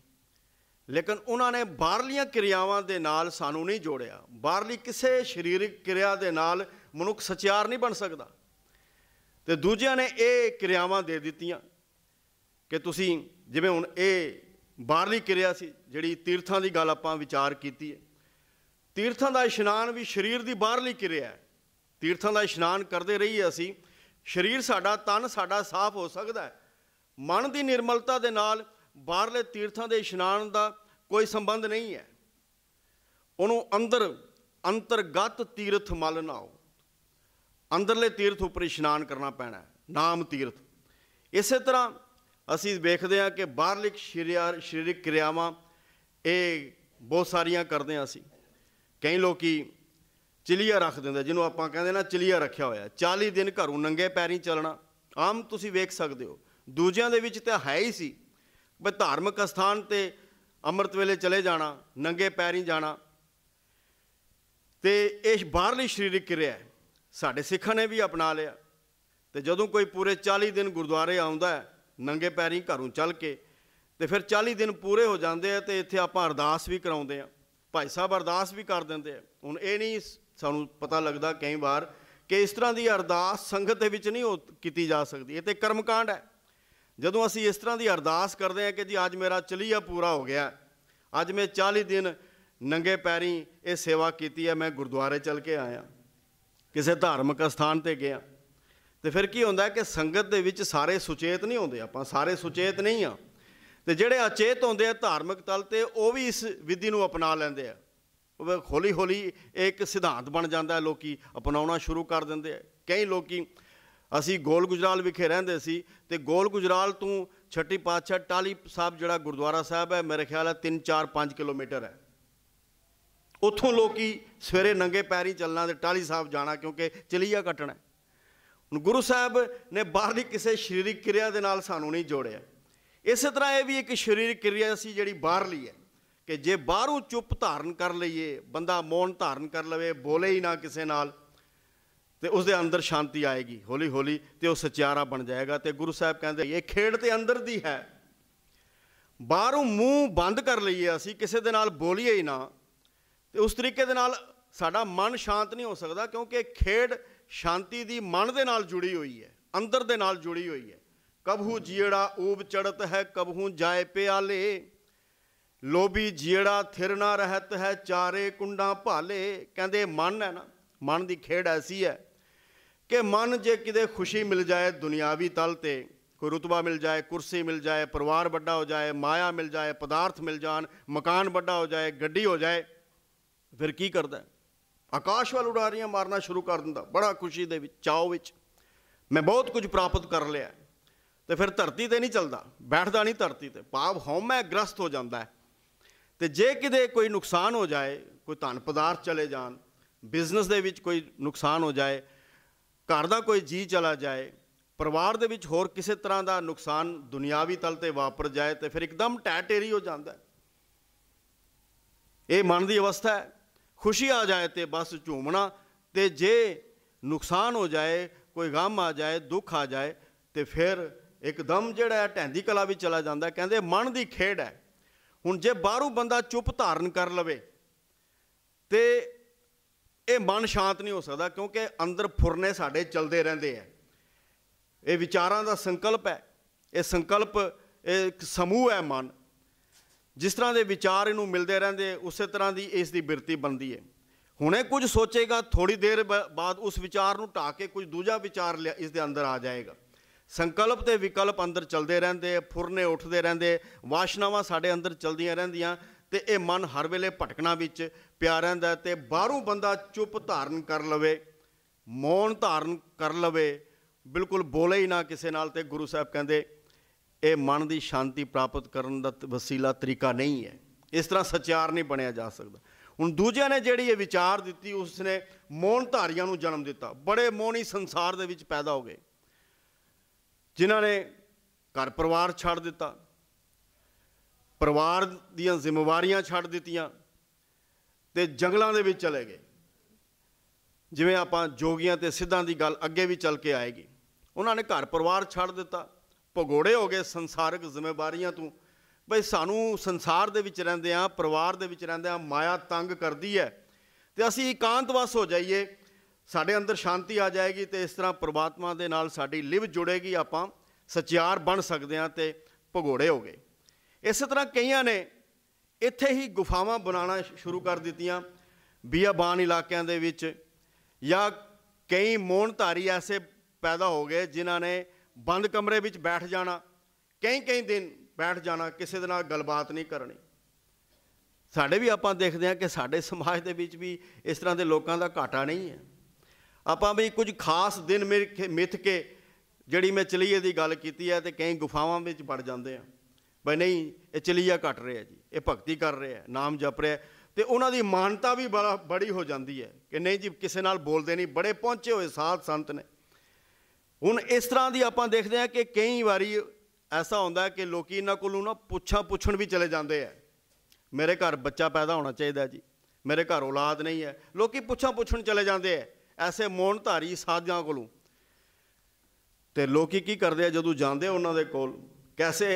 ਲੇਕਿਨ ਉਹਨਾਂ ਨੇ ਬਾਹਰਲੀਆਂ ਕਿਰਿਆਵਾਂ ਦੇ ਨਾਲ ਸਾਨੂੰ ਨਹੀਂ ਜੋੜਿਆ ਬਾਹਰਲੀ ਕਿਸੇ ਸਰੀਰਕ ਕਿਰਿਆ ਦੇ ਨਾਲ ਮਨੁੱਖ ਸਚਿਆਰ ਨਹੀਂ ਬਣ ਸਕਦਾ ਤੇ ਦੂਜਿਆਂ ਨੇ ਇਹ ਕਿਰਿਆਵਾਂ ਦੇ ਦਿੱਤੀਆਂ ਕਿ ਤੁਸੀਂ ਜਿਵੇਂ ਹੁਣ ਇਹ ਬਾਹਰਲੀ ਕਿਰਿਆ ਸੀ ਜਿਹੜੀ ਤੀਰਥਾਂ ਦੀ ਗੱਲ ਆਪਾਂ ਵਿਚਾਰ ਕੀਤੀ ਹੈ ਤੀਰਥਾਂ ਦਾ ਇਸ਼ਨਾਨ ਵੀ ਸਰੀਰ ਦੀ ਬਾਹਰਲੀ ਕਿਰਿਆ ਹੈ ਤੀਰਥਾਂ ਦਾ ਇਸ਼ਨਾਨ ਕਰਦੇ ਰਹੀਏ ਅਸੀਂ ਸਰੀਰ ਸਾਡਾ ਤਨ ਸਾਡਾ ਸਾਫ਼ ਹੋ ਸਕਦਾ ਹੈ ਮਨ ਦੀ ਨਿਰਮਲਤਾ ਦੇ ਨਾਲ ਬਾਹਰਲੇ ਤੀਰਥਾਂ ਦੇ ਇਸ਼ਨਾਨ ਦਾ ਕੋਈ ਸੰਬੰਧ ਨਹੀਂ ਹੈ ਉਹਨੂੰ ਅੰਦਰ ਅੰਤਰਗਤ ਤੀਰਥ ਮਲ ਨਾਓ ਅੰਦਰਲੇ ਤੀਰਥ ਉੱਪਰ ਇਸ਼ਨਾਨ ਕਰਨਾ ਪੈਣਾ ਨਾਮ ਤੀਰਥ ਇਸੇ ਤਰ੍ਹਾਂ ਅਸੀਂ ਵੇਖਦੇ ਹਾਂ ਕਿ ਬਾਹਰਲੀ ਸਰੀਰਕ ਕਿਰਿਆਵਾਂ ਇਹ ਬਹੁਤ ਸਾਰੀਆਂ ਕਰਦੇ ਹਾਂ ਅਸੀਂ ਕਈ ਲੋਕੀ ਚਲੀਆ ਰੱਖ ਦਿੰਦੇ ਜਿਹਨੂੰ ਆਪਾਂ ਕਹਿੰਦੇ ਨਾ ਚਲੀਆ ਰੱਖਿਆ ਹੋਇਆ 40 ਦਿਨ ਘਰੋਂ ਨੰਗੇ ਪੈਰੀ ਚੱਲਣਾ ਆਮ ਤੁਸੀਂ ਵੇਖ ਸਕਦੇ ਹੋ ਦੂਜਿਆਂ ਦੇ ਵਿੱਚ ਤਾਂ ਹੈ ਹੀ ਸੀ ਬਈ ਧਾਰਮਿਕ ਸਥਾਨ ਤੇ ਅੰਮ੍ਰਿਤ ਵੇਲੇ ਚਲੇ ਜਾਣਾ ਨੰਗੇ ਪੈਰੀ ਜਾਣਾ ਤੇ ਇਹ ਬਾਹਰਲੀ ਸਰੀਰਕ ਕਿਰਿਆ ਹੈ ਸਾਡੇ ਸਿੱਖਾਂ ਨੇ ਵੀ ਅਪਣਾ ਲਿਆ ਤੇ ਜਦੋਂ ਕੋਈ ਪੂਰੇ 40 ਦਿਨ ਗੁਰਦੁਆਰੇ ਆਉਂਦਾ ਹੈ ਨੰਗੇ ਪੈਰੀ ਘਰੋਂ ਚੱਲ ਕੇ ਤੇ ਫਿਰ 40 ਦਿਨ ਪੂਰੇ ਹੋ ਜਾਂਦੇ ਆ ਤੇ ਇੱਥੇ ਆਪਾਂ ਅਰਦਾਸ ਵੀ ਕਰਾਉਂਦੇ ਆ ਭਾਈ ਸਾਹਿਬ ਅਰਦਾਸ ਵੀ ਕਰ ਦਿੰਦੇ ਆ ਹੁਣ ਇਹ ਨਹੀਂ ਸਾਨੂੰ ਪਤਾ ਲੱਗਦਾ ਕਈ ਵਾਰ ਕਿ ਇਸ ਤਰ੍ਹਾਂ ਦੀ ਅਰਦਾਸ ਸੰਗਤ ਦੇ ਵਿੱਚ ਨਹੀਂ ਕੀਤੀ ਜਾ ਸਕਦੀ ਇਹ ਤੇ ਕਰਮਕਾਂਡ ਹੈ ਜਦੋਂ ਅਸੀਂ ਇਸ ਤਰ੍ਹਾਂ ਦੀ ਅਰਦਾਸ ਕਰਦੇ ਹਾਂ ਕਿ ਜੀ ਅੱਜ ਮੇਰਾ ਚਲੀਆ ਪੂਰਾ ਹੋ ਗਿਆ ਅੱਜ ਮੈਂ 40 ਦਿਨ ਨੰਗੇ ਪੈਰੀ ਇਹ ਸੇਵਾ ਕੀਤੀ ਹੈ ਮੈਂ ਗੁਰਦੁਆਰੇ ਚੱਲ ਕੇ ਆਇਆ ਕਿਸੇ ਧਾਰਮਿਕ ਸਥਾਨ ਤੇ ਗਿਆ ਤੇ ਫਿਰ ਕੀ ਹੁੰਦਾ ਕਿ ਸੰਗਤ ਦੇ ਵਿੱਚ ਸਾਰੇ ਸੁਚੇਤ ਨਹੀਂ ਹੁੰਦੇ ਆਪਾਂ ਸਾਰੇ ਸੁਚੇਤ ਨਹੀਂ ਆ ਤੇ ਜਿਹੜੇ ਅਚੇਤ ਹੁੰਦੇ ਆ ਧਾਰਮਿਕ ਤਲ ਤੇ ਉਹ ਵੀ ਇਸ ਵਿਧੀ ਨੂੰ ਅਪਣਾ ਲੈਂਦੇ ਆ ਹੌਲੀ ਹੌਲੀ ਖੋਲੀ ਇੱਕ ਸਿਧਾਂਤ ਬਣ ਜਾਂਦਾ ਲੋਕੀ ਅਪਣਾਉਣਾ ਸ਼ੁਰੂ ਕਰ ਦਿੰਦੇ ਆ ਕਈ ਲੋਕੀ ਅਸੀਂ ਗੋਲ ਗੁਜਰਾਲ ਵਿਖੇ ਰਹਿੰਦੇ ਸੀ ਤੇ ਗੋਲ ਗੁਜਰਾਲ ਤੋਂ ਛੱਟੀ ਪਾਤਸ਼ਾਹ ਟਾਲੀ ਸਾਹਿਬ ਜਿਹੜਾ ਗੁਰਦੁਆਰਾ ਸਾਹਿਬ ਹੈ ਮੇਰੇ ਖਿਆਲ ਹੈ 3 4 5 ਕਿਲੋਮੀਟਰ ਹੈ ਉੱਥੋਂ ਲੋਕੀ ਸਵੇਰੇ ਨੰਗੇ ਪੈਰੀ ਚੱਲਣਾ ਤੇ ਟਾਲੀ ਸਾਹਿਬ ਜਾਣਾ ਕਿਉਂਕਿ ਚਲੀਆ ਕੱਟਣਾ ਹੁਣ ਗੁਰੂ ਸਾਹਿਬ ਨੇ ਬਾਹਰ ਦੀ ਕਿਸੇ ਸਰੀਰਕ ਕਿਰਿਆ ਦੇ ਨਾਲ ਸਾਨੂੰ ਨਹੀਂ ਜੋੜਿਆ ਇਸੇ ਤਰ੍ਹਾਂ ਇਹ ਵੀ ਇੱਕ ਸਰੀਰਕ ਕਿਰਿਆ ਸੀ ਜਿਹੜੀ ਬਾਹਰਲੀ ਹੈ ਕਿ ਜੇ ਬਾਹਰੋਂ ਚੁੱਪ ਧਾਰਨ ਕਰ ਲਈਏ ਬੰਦਾ ਮੌਨ ਧਾਰਨ ਕਰ ਲਵੇ ਬੋਲੇ ਹੀ ਨਾ ਕਿਸੇ ਨਾਲ ਤੇ ਉਸ ਦੇ ਅੰਦਰ ਸ਼ਾਂਤੀ ਆਏਗੀ ਹੌਲੀ ਹੌਲੀ ਤੇ ਉਹ ਸਚਿਆਰਾ ਬਣ ਜਾਏਗਾ ਤੇ ਗੁਰੂ ਸਾਹਿਬ ਕਹਿੰਦੇ ਇਹ ਖੇਡ ਤੇ ਅੰਦਰ ਦੀ ਹੈ ਬਾਹਰੋਂ ਮੂੰਹ ਬੰਦ ਕਰ ਲਈਏ ਅਸੀਂ ਕਿਸੇ ਦੇ ਨਾਲ ਬੋਲੀਏ ਹੀ ਨਾ ਤੇ ਉਸ ਤਰੀਕੇ ਦੇ ਨਾਲ ਸਾਡਾ ਮਨ ਸ਼ਾਂਤ ਨਹੀਂ ਹੋ ਸਕਦਾ ਕਿਉਂਕਿ ਖੇਡ ਸ਼ਾਂਤੀ ਦੀ ਮਨ ਦੇ ਨਾਲ ਜੁੜੀ ਹੋਈ ਹੈ ਅੰਦਰ ਦੇ ਨਾਲ ਜੁੜੀ ਹੋਈ ਹੈ ਕਬਹੂ ਜੀੜਾ ਊਬ ਚੜਤ ਹੈ ਕਬਹੂ ਜਾਏ ਪਿਆਲੇ ਲੋਭੀ ਜੀੜਾ ਥਿਰ ਨਾ ਰਹਤ ਹੈ ਚਾਰੇ ਕੁੰਡਾਂ ਭਾਲੇ ਕਹਿੰਦੇ ਮਨ ਹੈ ਨਾ ਮਨ ਦੀ ਖੇਡ ਐਸੀ ਹੈ ਕਿ ਮਨ ਜੇ ਕਿਤੇ ਖੁਸ਼ੀ ਮਿਲ ਜਾਏ ਦੁਨਿਆਵੀ ਤਲ ਤੇ ਕੋਈ ਰਤਬਾ ਮਿਲ ਜਾਏ ਕੁਰਸੀ ਮਿਲ ਜਾਏ ਪਰਿਵਾਰ ਵੱਡਾ ਹੋ ਜਾਏ ਮਾਇਆ ਮਿਲ ਜਾਏ ਪਦਾਰਥ ਮਿਲ ਜਾਣ ਮਕਾਨ ਵੱਡਾ ਹੋ ਜਾਏ ਗੱਡੀ ਹੋ ਜਾਏ ਫਿਰ ਕੀ ਕਰਦਾ ਆਕਾਸ਼ ਵੱਲ ਉਡਾਰੀਆਂ ਮਾਰਨਾ ਸ਼ੁਰੂ ਕਰ ਦਿੰਦਾ ਬੜਾ ਖੁਸ਼ੀ ਦੇ ਵਿੱਚ ਚਾਅ ਵਿੱਚ ਮੈਂ ਬਹੁਤ ਕੁਝ ਪ੍ਰਾਪਤ ਕਰ ਲਿਆ ਤੇ ਫਿਰ ਧਰਤੀ ਤੇ ਨਹੀਂ ਚੱਲਦਾ ਬੈਠਦਾ ਨਹੀਂ ਧਰਤੀ ਤੇ ਪਾਪ ਹਉਮੈ ਗ੍ਰਸਤ ਹੋ ਜਾਂਦਾ ਹੈ ਤੇ ਜੇ ਕਿਤੇ ਕੋਈ ਨੁਕਸਾਨ ਹੋ ਜਾਏ ਕੋਈ ਧਨ ਪਦਾਰਥ ਚਲੇ ਜਾਣ ਬਿਜ਼ਨਸ ਦੇ ਵਿੱਚ ਕੋਈ ਨੁਕਸਾਨ ਹੋ ਜਾਏ ਘਰ ਦਾ ਕੋਈ ਜੀ ਚਲਾ ਜਾਏ ਪਰਿਵਾਰ ਦੇ ਵਿੱਚ ਹੋਰ ਕਿਸੇ ਤਰ੍ਹਾਂ ਦਾ ਨੁਕਸਾਨ ਦੁਨਿਆਵੀ ਤਲ ਤੇ ਵਾਪਰ ਜਾਏ ਤੇ ਫਿਰ ਇੱਕਦਮ ਟੈਟੇਰੀ ਹੋ ਜਾਂਦਾ ਇਹ ਮਨ ਦੀ ਅਵਸਥਾ ਹੈ ਖੁਸ਼ੀ ਆ ਜਾਏ ਤੇ ਬਸ ਝੂਮਣਾ ਤੇ ਜੇ ਨੁਕਸਾਨ ਹੋ ਜਾਏ ਕੋਈ ਗਮ ਆ ਜਾਏ ਦੁੱਖ ਆ ਜਾਏ ਤੇ ਫਿਰ ਇੱਕਦਮ ਜਿਹੜਾ ਢੈਂਦੀ ਕਲਾ ਵੀ ਚਲਾ ਜਾਂਦਾ ਕਹਿੰਦੇ ਮਨ ਦੀ ਖੇਡ ਹੈ ਹੁਣ ਜੇ ਬਾਹਰੋਂ ਬੰਦਾ ਚੁੱਪ ਧਾਰਨ ਕਰ ਲਵੇ ਤੇ ਇਹ ਮਨ ਸ਼ਾਂਤ ਨਹੀਂ ਹੋ ਸਕਦਾ ਕਿਉਂਕਿ ਅੰਦਰ ਫੁਰਨੇ ਸਾਡੇ ਚਲਦੇ ਰਹਿੰਦੇ ਆ ਇਹ ਵਿਚਾਰਾਂ ਦਾ ਸੰਕਲਪ ਹੈ ਇਹ ਸੰਕਲਪ ਇੱਕ ਸਮੂਹ ਹੈ ਮਨ ਜਿਸ ਤਰ੍ਹਾਂ ਦੇ ਵਿਚਾਰ ਇਹਨੂੰ ਮਿਲਦੇ ਰਹਿੰਦੇ ਉਸੇ ਤਰ੍ਹਾਂ ਦੀ ਇਸ ਦੀ ਬਿਰਤੀ ਬਣਦੀ ਹੈ ਹੁਣੇ ਕੁਝ ਸੋਚੇਗਾ ਥੋੜੀ ਦੇਰ ਬਾਅਦ ਉਸ ਵਿਚਾਰ ਨੂੰ ਢਾ ਕੇ ਕੁਝ ਦੂਜਾ ਵਿਚਾਰ ਇਸ ਦੇ ਅੰਦਰ ਆ ਜਾਏਗਾ ਸੰਕਲਪ ਤੇ ਵਿਕਲਪ ਅੰਦਰ ਚਲਦੇ ਰਹਿੰਦੇ ਫੁਰਨੇ ਉੱਠਦੇ ਰਹਿੰਦੇ ਵਾਸ਼ਨਾਵਾਂ ਸਾਡੇ ਅੰਦਰ ਚਲਦੀਆਂ ਰਹਿੰਦੀਆਂ ਤੇ ਇਹ ਮਨ ਹਰ ਵੇਲੇ ਭਟਕਣਾ ਵਿੱਚ ਪਿਆ ਰਹਿੰਦਾ ਤੇ ਬਾਹਰੋਂ ਬੰਦਾ ਚੁੱਪ ਧਾਰਨ ਕਰ ਲਵੇ ਮੌਨ ਧਾਰਨ ਕਰ ਲਵੇ ਬਿਲਕੁਲ ਬੋਲੇ ਹੀ ਨਾ ਕਿਸੇ ਨਾਲ ਤੇ ਗੁਰੂ ਸਾਹਿਬ ਕਹਿੰਦੇ ਇਹ ਮਨ ਦੀ ਸ਼ਾਂਤੀ ਪ੍ਰਾਪਤ ਕਰਨ ਦਾ ਵਸੀਲਾ ਤਰੀਕਾ ਨਹੀਂ ਹੈ ਇਸ ਤਰ੍ਹਾਂ ਸਚਾਰ ਨਹੀਂ ਬਣਿਆ ਜਾ ਸਕਦਾ ਹੁਣ ਦੂਜਿਆਂ ਨੇ ਜਿਹੜੀ ਇਹ ਵਿਚਾਰ ਦਿੱਤੀ ਉਸ ਨੇ ਮੌਨ ਧਾਰੀਆਂ ਨੂੰ ਜਨਮ ਦਿੱਤਾ ਬੜੇ ਮੌਨੀ ਸੰਸਾਰ ਦੇ ਵਿੱਚ ਪੈਦਾ ਹੋ ਗਏ ਜਿਨ੍ਹਾਂ ਨੇ ਘਰ ਪਰਿਵਾਰ ਛੱਡ ਦਿੱਤਾ ਪਰਿਵਾਰ ਦੀਆਂ ਜ਼ਿੰਮੇਵਾਰੀਆਂ ਛੱਡ ਦਿੱਤੀਆਂ ਤੇ ਜੰਗਲਾਂ ਦੇ ਵਿੱਚ ਚਲੇ ਗਏ ਜਿਵੇਂ ਆਪਾਂ ਜੋਗੀਆਂ ਤੇ ਸਿੱਧਾਂ ਦੀ ਗੱਲ ਅੱਗੇ ਵੀ ਚੱਲ ਕੇ ਆਏਗੀ ਉਹਨਾਂ ਨੇ ਘਰ ਪਰਿਵਾਰ ਛੱਡ ਦਿੱਤਾ ਭਗੋੜੇ ਹੋ ਗਏ ਸੰਸਾਰਿਕ ਜ਼ਿੰਮੇਵਾਰੀਆਂ ਤੋਂ ਭਈ ਸਾਨੂੰ ਸੰਸਾਰ ਦੇ ਵਿੱਚ ਰਹਿੰਦੇ ਆ ਪਰਿਵਾਰ ਦੇ ਵਿੱਚ ਰਹਿੰਦੇ ਆ ਮਾਇਆ ਤੰਗ ਕਰਦੀ ਹੈ ਤੇ ਅਸੀਂ ਇਕਾਂਤਵਾਸ ਹੋ ਜਾਈਏ ਸਾਡੇ ਅੰਦਰ ਸ਼ਾਂਤੀ ਆ ਜਾਏਗੀ ਤੇ ਇਸ ਤਰ੍ਹਾਂ ਪ੍ਰਮਾਤਮਾ ਦੇ ਨਾਲ ਸਾਡੀ ਲਿਵ ਜੁੜੇਗੀ ਆਪਾਂ ਸਚਿਆਰ ਬਣ ਸਕਦੇ ਆ ਤੇ ਭਗੋੜੇ ਹੋਗੇ ਇਸੇ ਤਰ੍ਹਾਂ ਕਈਆਂ ਨੇ ਇੱਥੇ ਹੀ ਗੁਫਾਵਾਂ ਬਣਾਉਣਾ ਸ਼ੁਰੂ ਕਰ ਦਿੱਤੀਆਂ ਬੀਆਬਾਨ ਇਲਾਕਿਆਂ ਦੇ ਵਿੱਚ ਜਾਂ ਕਈ ਮੋਹਨਧਾਰੀ ਐਸੇ ਪੈਦਾ ਹੋ ਗਏ ਜਿਨ੍ਹਾਂ ਨੇ ਬੰਦ ਕਮਰੇ ਵਿੱਚ ਬੈਠ ਜਾਣਾ ਕਈ ਕਈ ਦਿਨ ਬੈਠ ਜਾਣਾ ਕਿਸੇ ਦੇ ਨਾਲ ਗੱਲਬਾਤ ਨਹੀਂ ਕਰਨੀ ਸਾਡੇ ਵੀ ਆਪਾਂ ਦੇਖਦੇ ਹਾਂ ਕਿ ਸਾਡੇ ਸਮਾਜ ਦੇ ਵਿੱਚ ਵੀ ਇਸ ਤਰ੍ਹਾਂ ਦੇ ਲੋਕਾਂ ਦਾ ਘਾਟਾ ਨਹੀਂ ਹੈ ਆਪਾਂ ਵੀ ਕੁਝ ਖਾਸ ਦਿਨ ਮਿੱਥ ਕੇ ਜਿਹੜੀ ਮੈਂ ਚਲੀਏ ਦੀ ਗੱਲ ਕੀਤੀ ਹੈ ਤੇ ਕਈ ਗੁਫਾਵਾਂ ਵਿੱਚ ਵੜ ਜਾਂਦੇ ਆ ਬਈ ਨਹੀਂ ਇਹ ਚਲੀਆ ਘਟ ਰਿਹਾ ਜੀ ਇਹ ਭਗਤੀ ਕਰ ਰਿਹਾ ਨਾਮ ਜਪ ਰਿਹਾ ਤੇ ਉਹਨਾਂ ਦੀ ਮਾਨਤਾ ਵੀ ਬੜਾ ਬੜੀ ਹੋ ਜਾਂਦੀ ਹੈ ਕਿ ਨਹੀਂ ਜੀ ਕਿਸੇ ਨਾਲ ਬੋਲਦੇ ਨਹੀਂ ਬੜੇ ਪਹੁੰਚੇ ਹੋਏ ਸਾਧ ਸੰਤ ਨੇ ਹੁਣ ਇਸ ਤਰ੍ਹਾਂ ਦੀ ਆਪਾਂ ਦੇਖਦੇ ਆ ਕਿ ਕਈ ਵਾਰੀ ਐਸਾ ਹੁੰਦਾ ਕਿ ਲੋਕੀ ਇਹਨਾਂ ਕੋਲੋਂ ਨਾ ਪੁੱਛਾ ਪੁੱਛਣ ਵੀ ਚਲੇ ਜਾਂਦੇ ਆ ਮੇਰੇ ਘਰ ਬੱਚਾ ਪੈਦਾ ਹੋਣਾ ਚਾਹੀਦਾ ਜੀ ਮੇਰੇ ਘਰ ਔਲਾਦ ਨਹੀਂ ਹੈ ਲੋਕੀ ਪੁੱਛਾ ਪੁੱਛਣ ਚਲੇ ਜਾਂਦੇ ਆ ਐਸੇ ਮੌਨ ਧਾਰੀ ਸਾਧਿਆਂ ਕੋਲੋਂ ਤੇ ਲੋਕੀ ਕੀ ਕਰਦੇ ਆ ਜਦੋਂ ਜਾਂਦੇ ਉਹਨਾਂ ਦੇ ਕੋਲ ਕੈਸੇ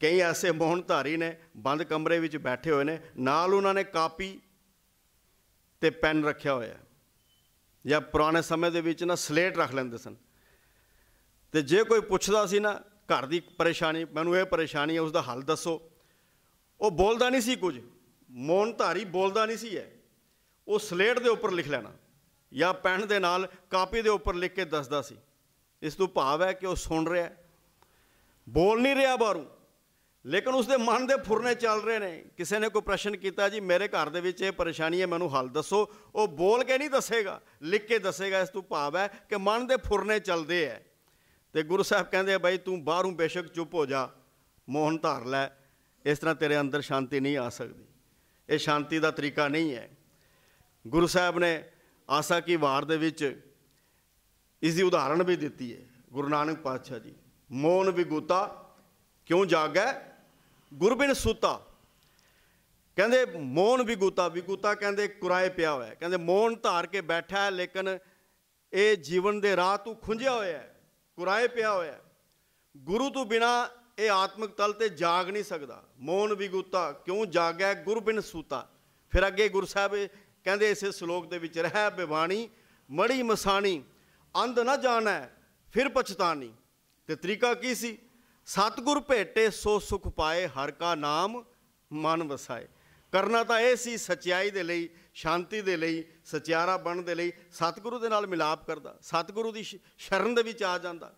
ਕਈ ਐਸੇ ਮੌਨਧਾਰੀ ਧਾਰੀ ਨੇ ਬੰਦ ਕਮਰੇ ਵਿੱਚ ਬੈਠੇ ਹੋਏ ਨੇ ਨਾਲ ਉਹਨਾਂ ਨੇ ਕਾਪੀ ਤੇ ਪੈਨ ਰੱਖਿਆ ਹੋਇਆ ਜਾਂ ਪੁਰਾਣੇ ਸਮੇਂ ਦੇ ਵਿੱਚ ਨਾ ਸਲੇਟ ਰੱਖ ਲੈਂਦੇ ਸਨ ਤੇ ਜੇ ਕੋਈ ਪੁੱਛਦਾ ਸੀ ਨਾ ਘਰ ਦੀ ਪਰੇਸ਼ਾਨੀ ਮੈਨੂੰ ਇਹ ਪਰੇਸ਼ਾਨੀ ਹੈ ਉਸ ਦਾ ਹੱਲ ਦੱਸੋ ਉਹ ਬੋਲਦਾ ਨਹੀਂ ਸੀ ਕੁਝ ਮੌਨਧਾਰੀ ਧਾਰੀ ਬੋਲਦਾ ਨਹੀਂ ਸੀ ਹੈ ਉਹ ਸਲੇਟ ਦੇ ਉੱਪਰ ਲਿਖ ਲੈਣਾ ਜਾਂ ਪੈਨ ਦੇ ਨਾਲ ਕਾਪੀ ਦੇ ਉੱਪਰ ਲਿਖ ਕੇ ਦੱਸਦਾ ਸੀ ਇਸ ਤੋਂ ਭਾਵ ਹੈ ਕਿ ਉਹ ਸੁਣ ਰਿਹਾ ਬੋਲ ਨਹੀਂ ਰਿਹਾ ਬਾਰੂ ਲੇਕਿਨ ਉਸਦੇ ਮਨ ਦੇ ਫੁਰਨੇ ਚੱਲ ਰਹੇ ਨੇ ਕਿਸੇ ਨੇ ਕੋਈ ਪ੍ਰਸ਼ਨ ਕੀਤਾ ਜੀ ਮੇਰੇ ਘਰ ਦੇ ਵਿੱਚ ਇਹ ਪਰੇਸ਼ਾਨੀ ਹੈ ਮੈਨੂੰ ਹੱਲ ਦੱਸੋ ਉਹ ਬੋਲ ਕੇ ਨਹੀਂ ਦੱਸੇਗਾ ਲਿਖ ਕੇ ਦੱਸੇਗਾ ਇਸ ਤੋਂ ਭਾਵ ਹੈ ਕਿ ਮਨ ਦੇ ਫੁਰਨੇ ਚੱਲਦੇ ਐ ਤੇ ਗੁਰੂ ਸਾਹਿਬ ਕਹਿੰਦੇ ਆ ਬਾਈ ਤੂੰ ਬਾਹਰੋਂ ਬੇਸ਼ੱਕ ਚੁੱਪ ਹੋ ਜਾ ਮੋਹਨ ਧਾਰ ਲੈ ਇਸ ਤਰ੍ਹਾਂ ਤੇਰੇ ਅੰਦਰ ਸ਼ਾਂਤੀ ਨਹੀਂ ਆ ਸਕਦੀ ਇਹ ਸ਼ਾਂਤੀ ਦਾ ਤਰੀਕਾ ਨਹੀਂ ਹੈ ਗੁਰੂ ਸਾਹਿਬ ਨੇ ਆਸਾ ਕੀ ਵਾਰ ਦੇ ਵਿੱਚ ਇਸ ਦੀ ਉਦਾਹਰਣ ਵੀ ਦਿੱਤੀ ਹੈ ਗੁਰੂ ਨਾਨਕ ਪਾਤਸ਼ਾਹ ਜੀ ਮੋਨ ਵਿਗੂਤਾ ਕਿਉਂ ਜਾਗੈ ਗੁਰਬਿਨ ਸੁਤਾ ਕਹਿੰਦੇ ਮੋਨ ਵਿਗੂਤਾ ਵਿਗੂਤਾ ਕਹਿੰਦੇ ਕੁਰਾਏ ਪਿਆ ਹੋਇਆ ਕਹਿੰਦੇ ਮੋਨ ਧਾਰ ਕੇ ਬੈਠਾ ਹੈ ਲੇਕਿਨ ਇਹ ਜੀਵਨ ਦੇ ਰਾਹ ਤੋਂ ਖੁੰਝਿਆ ਹੋਇਆ ਹੈ ਕੁਰਾਏ ਪਿਆ ਹੋਇਆ ਹੈ ਗੁਰੂ ਤੋਂ ਬਿਨਾ ਇਹ ਆਤਮਿਕ ਤਲ ਤੇ ਜਾਗ ਨਹੀਂ ਸਕਦਾ ਮੋਨ ਵਿਗੂਤਾ ਕਿਉਂ ਜਾਗੈ ਗੁਰਬਿਨ ਸੁਤਾ ਫਿਰ ਅੱਗੇ ਗੁਰਸਾਹਿਬ ਕਹਿੰਦੇ ਇਸੇ ਸ਼ਲੋਕ ਦੇ ਵਿੱਚ ਰਹਿ ਬਿਵਾਣੀ ਮੜੀ ਮਸਾਣੀ ਅੰਧ ਨਾ ਜਾਣੈ ਫਿਰ ਪਛਤਾਨੀ ਤੇ ਤਰੀਕਾ ਕੀ ਸੀ ਸਤਗੁਰ ਭੇਟੇ ਸੋ ਸੁਖ ਪਾਏ ਹਰ ਕਾ ਨਾਮ ਮਨ ਵਸਾਏ ਕਰਨਾ ਤਾਂ ਇਹ ਸੀ ਸਚਾਈ ਦੇ ਲਈ ਸ਼ਾਂਤੀ ਦੇ ਲਈ ਸਚਿਆਰਾ ਬਣਨ ਦੇ ਲਈ ਸਤਗੁਰੂ ਦੇ ਨਾਲ ਮਿਲਾਪ ਕਰਦਾ ਸਤਗੁਰੂ ਦੀ ਸ਼ਰਨ ਦੇ ਵਿੱਚ ਆ ਜਾਂਦਾ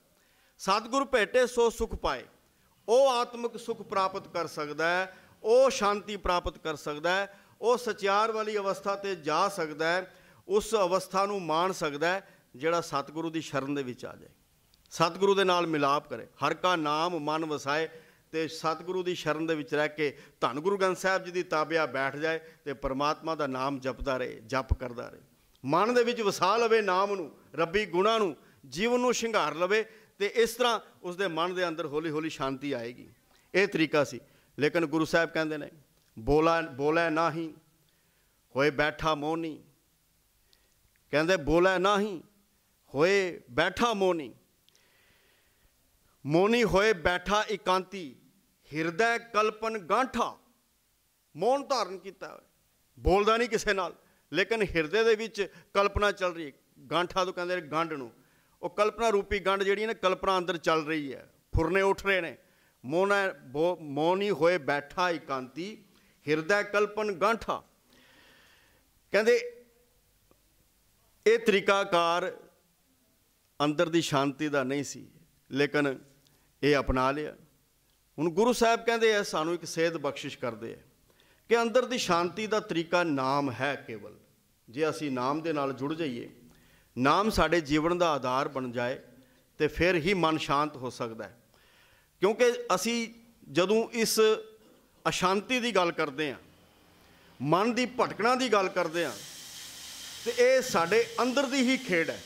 ਸਤਗੁਰ ਭੇਟੇ ਸੋ ਸੁਖ ਪਾਏ ਉਹ ਆਤਮਿਕ ਸੁਖ ਪ੍ਰਾਪਤ ਕਰ ਸਕਦਾ ਹੈ ਉਹ ਸ਼ਾਂਤੀ ਪ੍ਰਾਪਤ ਕਰ ਸਕਦਾ ਹੈ ਉਹ ਸਚਿਆਰ ਵਾਲੀ ਅਵਸਥਾ ਤੇ ਜਾ ਸਕਦਾ ਹੈ ਉਸ ਅਵਸਥਾ ਨੂੰ ਮਾਣ ਸਕਦਾ ਹੈ ਜਿਹੜਾ ਸਤਿਗੁਰੂ ਦੀ ਸ਼ਰਨ ਦੇ ਵਿੱਚ ਆ ਜਾਏ ਸਤਿਗੁਰੂ ਦੇ ਨਾਲ ਮਿਲਾਪ ਕਰੇ ਹਰ ਕਾ ਨਾਮ ਮਨ ਵਸਾਏ ਤੇ ਸਤਿਗੁਰੂ ਦੀ ਸ਼ਰਨ ਦੇ ਵਿੱਚ ਰਹਿ ਕੇ ਧੰਨ ਗੁਰੂ ਗ੍ਰੰਥ ਸਾਹਿਬ ਜੀ ਦੀ ਤਾਬਿਆ ਬੈਠ ਜਾਏ ਤੇ ਪਰਮਾਤਮਾ ਦਾ ਨਾਮ ਜਪਦਾ ਰਹੇ ਜਪ ਕਰਦਾ ਰਹੇ ਮਨ ਦੇ ਵਿੱਚ ਵਸਾ ਲਵੇ ਨਾਮ ਨੂੰ ਰੱਬੀ ਗੁਣਾ ਨੂੰ ਜੀਵਨ ਨੂੰ ਸ਼ਿੰਗਾਰ ਲਵੇ ਤੇ ਇਸ ਤਰ੍ਹਾਂ ਉਸ ਦੇ ਮਨ ਦੇ ਅੰਦਰ ਹੌਲੀ ਹੌਲੀ ਸ਼ਾਂਤੀ ਆਏਗੀ ਇਹ ਤਰੀਕਾ ਸੀ ਲੇਕਿਨ ਗੁਰੂ ਸਾਹਿਬ ਕਹਿੰਦੇ ਨੇ ਬੋਲਾ ਬੋਲੇ ਨਾਹੀਂ ਹੋਏ ਬੈਠਾ ਮੋਨੀ ਕਹਿੰਦੇ ਬੋਲੇ ਨਾਹੀਂ ਹੋਏ ਬੈਠਾ ਮੋਨੀ ਮੋਨੀ ਹੋਏ ਬੈਠਾ ਇਕਾਂਤੀ ਹਿਰਦੈ ਕਲਪਨ ਗਾਂਠਾ ਮੋਨ ਧਾਰਨ ਕੀਤਾ ਬੋਲਦਾ ਨਹੀਂ ਕਿਸੇ ਨਾਲ ਲੇਕਿਨ ਹਿਰਦੇ ਦੇ ਵਿੱਚ ਕਲਪਨਾ ਚੱਲ ਰਹੀ ਹੈ ਗਾਂਠਾ ਤੋਂ ਕਹਿੰਦੇ ਗੰਢ ਨੂੰ ਉਹ ਕਲਪਨਾ ਰੂਪੀ ਗੰਢ ਜਿਹੜੀ ਹੈ ਨਾ ਕਲਪਨਾ ਅੰਦਰ ਚੱਲ ਰਹੀ ਹੈ ਫੁਰਨੇ ਉੱਠ ਰਹੇ ਨੇ ਮੋਨਾ ਮੋਨੀ ਹੋਏ ਬੈਠਾ ਇਕਾਂਤੀ ਹਿਰਦੈ ਕਲਪਨ ਗਾਂਠਾ ਕਹਿੰਦੇ ਇਹ ਤਰੀਕਾਕਾਰ ਅੰਦਰ ਦੀ ਸ਼ਾਂਤੀ ਦਾ ਨਹੀਂ ਸੀ ਲੇਕਿਨ ਇਹ ਅਪਣਾ ਲਿਆ ਹੁਣ ਗੁਰੂ ਸਾਹਿਬ ਕਹਿੰਦੇ ਆ ਸਾਨੂੰ ਇੱਕ ਸੇਧ ਬਖਸ਼ਿਸ਼ ਕਰਦੇ ਆ ਕਿ ਅੰਦਰ ਦੀ ਸ਼ਾਂਤੀ ਦਾ ਤਰੀਕਾ ਨਾਮ ਹੈ ਕੇਵਲ ਜੇ ਅਸੀਂ ਨਾਮ ਦੇ ਨਾਲ ਜੁੜ ਜਾਈਏ ਨਾਮ ਸਾਡੇ ਜੀਵਨ ਦਾ ਆਧਾਰ ਬਣ ਜਾਏ ਤੇ ਫਿਰ ਹੀ ਮਨ ਸ਼ਾਂਤ ਹੋ ਸਕਦਾ ਹੈ ਕਿਉਂਕਿ ਅਸੀਂ ਜਦੋਂ ਇਸ ਅਸ਼ਾਂਤੀ ਦੀ ਗੱਲ ਕਰਦੇ ਆ ਮਨ ਦੀ ਭਟਕਣਾ ਦੀ ਗੱਲ ਕਰਦੇ ਆ ਤੇ ਇਹ ਸਾਡੇ ਅੰਦਰ ਦੀ ਹੀ ਖੇਡ ਹੈ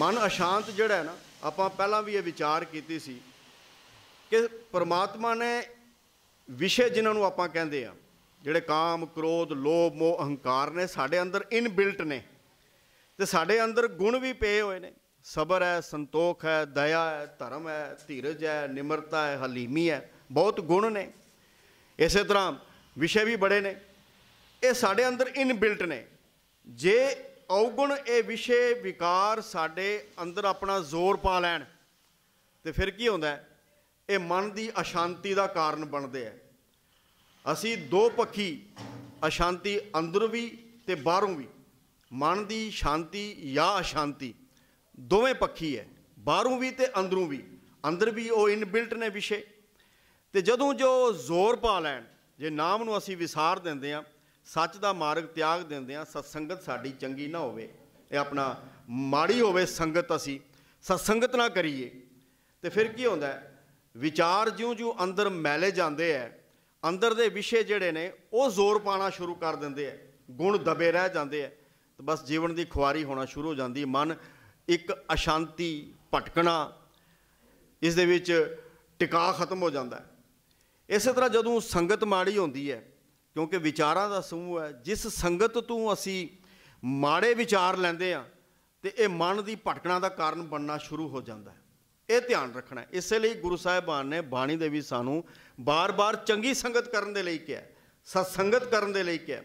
ਮਨ ਅਸ਼ਾਂਤ ਜਿਹੜਾ ਹੈ ਨਾ ਆਪਾਂ ਪਹਿਲਾਂ ਵੀ ਇਹ ਵਿਚਾਰ ਕੀਤੀ ਸੀ ਕਿ ਪ੍ਰਮਾਤਮਾ ਨੇ ਵਿਸ਼ੇ ਜਿਨ੍ਹਾਂ ਨੂੰ ਆਪਾਂ ਕਹਿੰਦੇ ਆ ਜਿਹੜੇ ਕਾਮ ਕ੍ਰੋਧ ਲੋਭ ਮੋਹ ਅਹੰਕਾਰ ਨੇ ਸਾਡੇ ਅੰਦਰ ਇਨਬਿਲਟ ਨੇ ਤੇ ਸਾਡੇ ਅੰਦਰ ਗੁਣ ਵੀ ਪਏ ਹੋਏ ਨੇ ਸਬਰ ਹੈ ਸੰਤੋਖ ਹੈ ਦਇਆ ਹੈ ਧਰਮ ਹੈ ਧੀਰਜ ਹੈ ਨਿਮਰਤਾ ਹੈ ਹਲੀਮੀ ਹੈ ਬਹੁਤ ਗੁਣ ਨੇ ਇਸੇ ਤਰ੍ਹਾਂ ਵਿਸ਼ੇ ਵੀ ਬੜੇ ਨੇ ਇਹ ਸਾਡੇ ਅੰਦਰ ਇਨਬਿਲਟ ਨੇ ਜੇ ਔਗਣ ਇਹ ਵਿਸ਼ੇ ਵਿਕਾਰ ਸਾਡੇ ਅੰਦਰ ਆਪਣਾ ਜ਼ੋਰ ਪਾ ਲੈਣ ਤੇ ਫਿਰ ਕੀ ਹੁੰਦਾ ਇਹ ਮਨ ਦੀ ਅਸ਼ਾਂਤੀ ਦਾ ਕਾਰਨ ਬਣਦੇ ਆ ਅਸੀਂ ਦੋ ਪੱਖੀ ਅਸ਼ਾਂਤੀ ਅੰਦਰ ਵੀ ਤੇ ਬਾਹਰੋਂ ਵੀ ਮਨ ਦੀ ਸ਼ਾਂਤੀ ਜਾਂ ਅਸ਼ਾਂਤੀ ਦੋਵੇਂ ਪੱਖੀ ਹੈ ਬਾਹਰੋਂ ਵੀ ਤੇ ਅੰਦਰੋਂ ਵੀ ਅੰਦਰ ਵੀ ਉਹ ਇਨਬਿਲਟ ਨੇ ਵਿਸ਼ੇ ਤੇ ਜਦੋਂ ਜੋ ਜ਼ੋਰ ਪਾ ਲੈਣ ਜੇ ਨਾਮ ਨੂੰ ਅਸੀਂ ਵਿਸਾਰ ਦਿੰਦੇ ਆ ਸੱਚ ਦਾ ਮਾਰਗ ਤਿਆਗ ਦਿੰਦੇ ਆ ਸਤਸੰਗਤ ਸਾਡੀ ਚੰਗੀ ਨਾ ਹੋਵੇ ਇਹ ਆਪਣਾ ਮਾੜੀ ਹੋਵੇ ਸੰਗਤ ਅਸੀਂ ਸਤਸੰਗਤ ਨਾ ਕਰੀਏ ਤੇ ਫਿਰ ਕੀ ਹੁੰਦਾ ਵਿਚਾਰ ਜਿਉਂ-ਜਿਉਂ ਅੰਦਰ ਮੈਲੇ ਜਾਂਦੇ ਐ ਅੰਦਰ ਦੇ ਵਿਸ਼ੇ ਜਿਹੜੇ ਨੇ ਉਹ ਜ਼ੋਰ ਪਾਣਾ ਸ਼ੁਰੂ ਕਰ ਦਿੰਦੇ ਐ ਗੁਣ ਦਬੇ ਰਹਿ ਜਾਂਦੇ ਐ ਤੇ ਬਸ ਜੀਵਨ ਦੀ ਖੁਆਰੀ ਹੋਣਾ ਸ਼ੁਰੂ ਹੋ ਜਾਂਦੀ ਮਨ ਇੱਕ ਅਸ਼ਾਂਤੀ ਭਟਕਣਾ ਇਸ ਦੇ ਵਿੱਚ ਟਿਕਾ ਖਤਮ ਹੋ ਜਾਂਦਾ ਇਸੇ ਤਰ੍ਹਾਂ ਜਦੋਂ ਸੰਗਤ ਮਾੜੀ ਹੁੰਦੀ ਹੈ ਕਿਉਂਕਿ ਵਿਚਾਰਾਂ ਦਾ ਸਮੂਹ ਹੈ ਜਿਸ ਸੰਗਤ ਤੋਂ ਅਸੀਂ ਮਾੜੇ ਵਿਚਾਰ ਲੈਂਦੇ ਆ ਤੇ ਇਹ ਮਨ ਦੀ ਭਟਕਣਾ ਦਾ ਕਾਰਨ ਬਣਨਾ ਸ਼ੁਰੂ ਹੋ ਜਾਂਦਾ ਹੈ ਇਹ ਧਿਆਨ ਰੱਖਣਾ ਹੈ ਇਸੇ ਲਈ ਗੁਰੂ ਸਾਹਿਬਾਨ ਨੇ ਬਾਣੀ ਦੇ ਵੀ ਸਾਨੂੰ ਬਾਰ-ਬਾਰ ਚੰਗੀ ਸੰਗਤ ਕਰਨ ਦੇ ਲਈ ਕਿਹਾ ਸਤ ਸੰਗਤ ਕਰਨ ਦੇ ਲਈ ਕਿਹਾ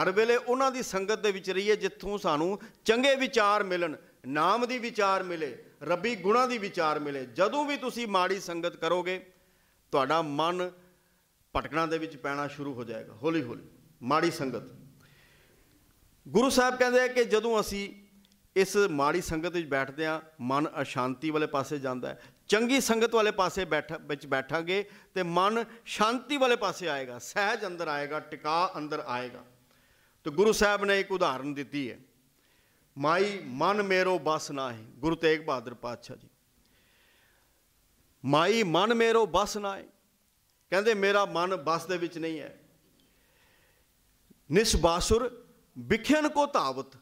ਹਰ ਵੇਲੇ ਉਹਨਾਂ ਦੀ ਸੰਗਤ ਦੇ ਵਿੱਚ ਰਹੀਏ ਜਿੱਥੋਂ ਸਾਨੂੰ ਚੰਗੇ ਵਿਚਾਰ ਮਿਲਣ ਨਾਮ ਦੀ ਵਿਚਾਰ ਮਿਲੇ ਰੱਬੀ ਗੁਣਾ ਦੀ ਵਿਚਾਰ ਮਿਲੇ ਜਦੋਂ ਵੀ ਤੁਸੀਂ ਮਾੜੀ ਸੰਗਤ ਕਰੋਗੇ ਤੁਹਾਡਾ ਮਨ ਭਟਕਣਾ ਦੇ ਵਿੱਚ ਪੈਣਾ ਸ਼ੁਰੂ ਹੋ ਜਾਏਗਾ ਹੌਲੀ ਹੌਲੀ ਮਾੜੀ ਸੰਗਤ ਗੁਰੂ ਸਾਹਿਬ ਕਹਿੰਦੇ ਆ ਕਿ ਜਦੋਂ ਅਸੀਂ ਇਸ ਮਾੜੀ ਸੰਗਤ ਵਿੱਚ ਬੈਠਦੇ ਆ ਮਨ ਅਸ਼ਾਂਤੀ ਵਾਲੇ ਪਾਸੇ ਜਾਂਦਾ ਹੈ ਚੰਗੀ ਸੰਗਤ ਵਾਲੇ ਪਾਸੇ ਬੈਠ ਵਿੱਚ ਬੈਠਾਂਗੇ ਤੇ ਮਨ ਸ਼ਾਂਤੀ ਵਾਲੇ ਪਾਸੇ ਆਏਗਾ ਸਹਿਜ ਅੰਦਰ ਆਏਗਾ ਟਿਕਾ ਅੰਦਰ ਆਏਗਾ ਤੇ ਗੁਰੂ ਸਾਹਿਬ ਨੇ ਇੱਕ ਉਦਾਹਰਨ ਦਿੱਤੀ ਹੈ ਮਾਈ ਮਨ ਮੇਰੋ ਬਸ ਨਾਹੀ ਗੁਰੂ ਤੇਗ ਬਹਾਦਰ ਪਾਤਸ਼ਾਹ ਜੀ ਮਾਈ ਮਨ ਮੇਰੋ ਬਸ ਨਾਹੀ ਕਹਿੰਦੇ ਮੇਰਾ ਮਨ ਬਸ ਦੇ ਵਿੱਚ ਨਹੀਂ ਹੈ ਨਿਸਬਾਸੁਰ ਵਿਖਿਆਨ ਕੋ ਤਾਵਤ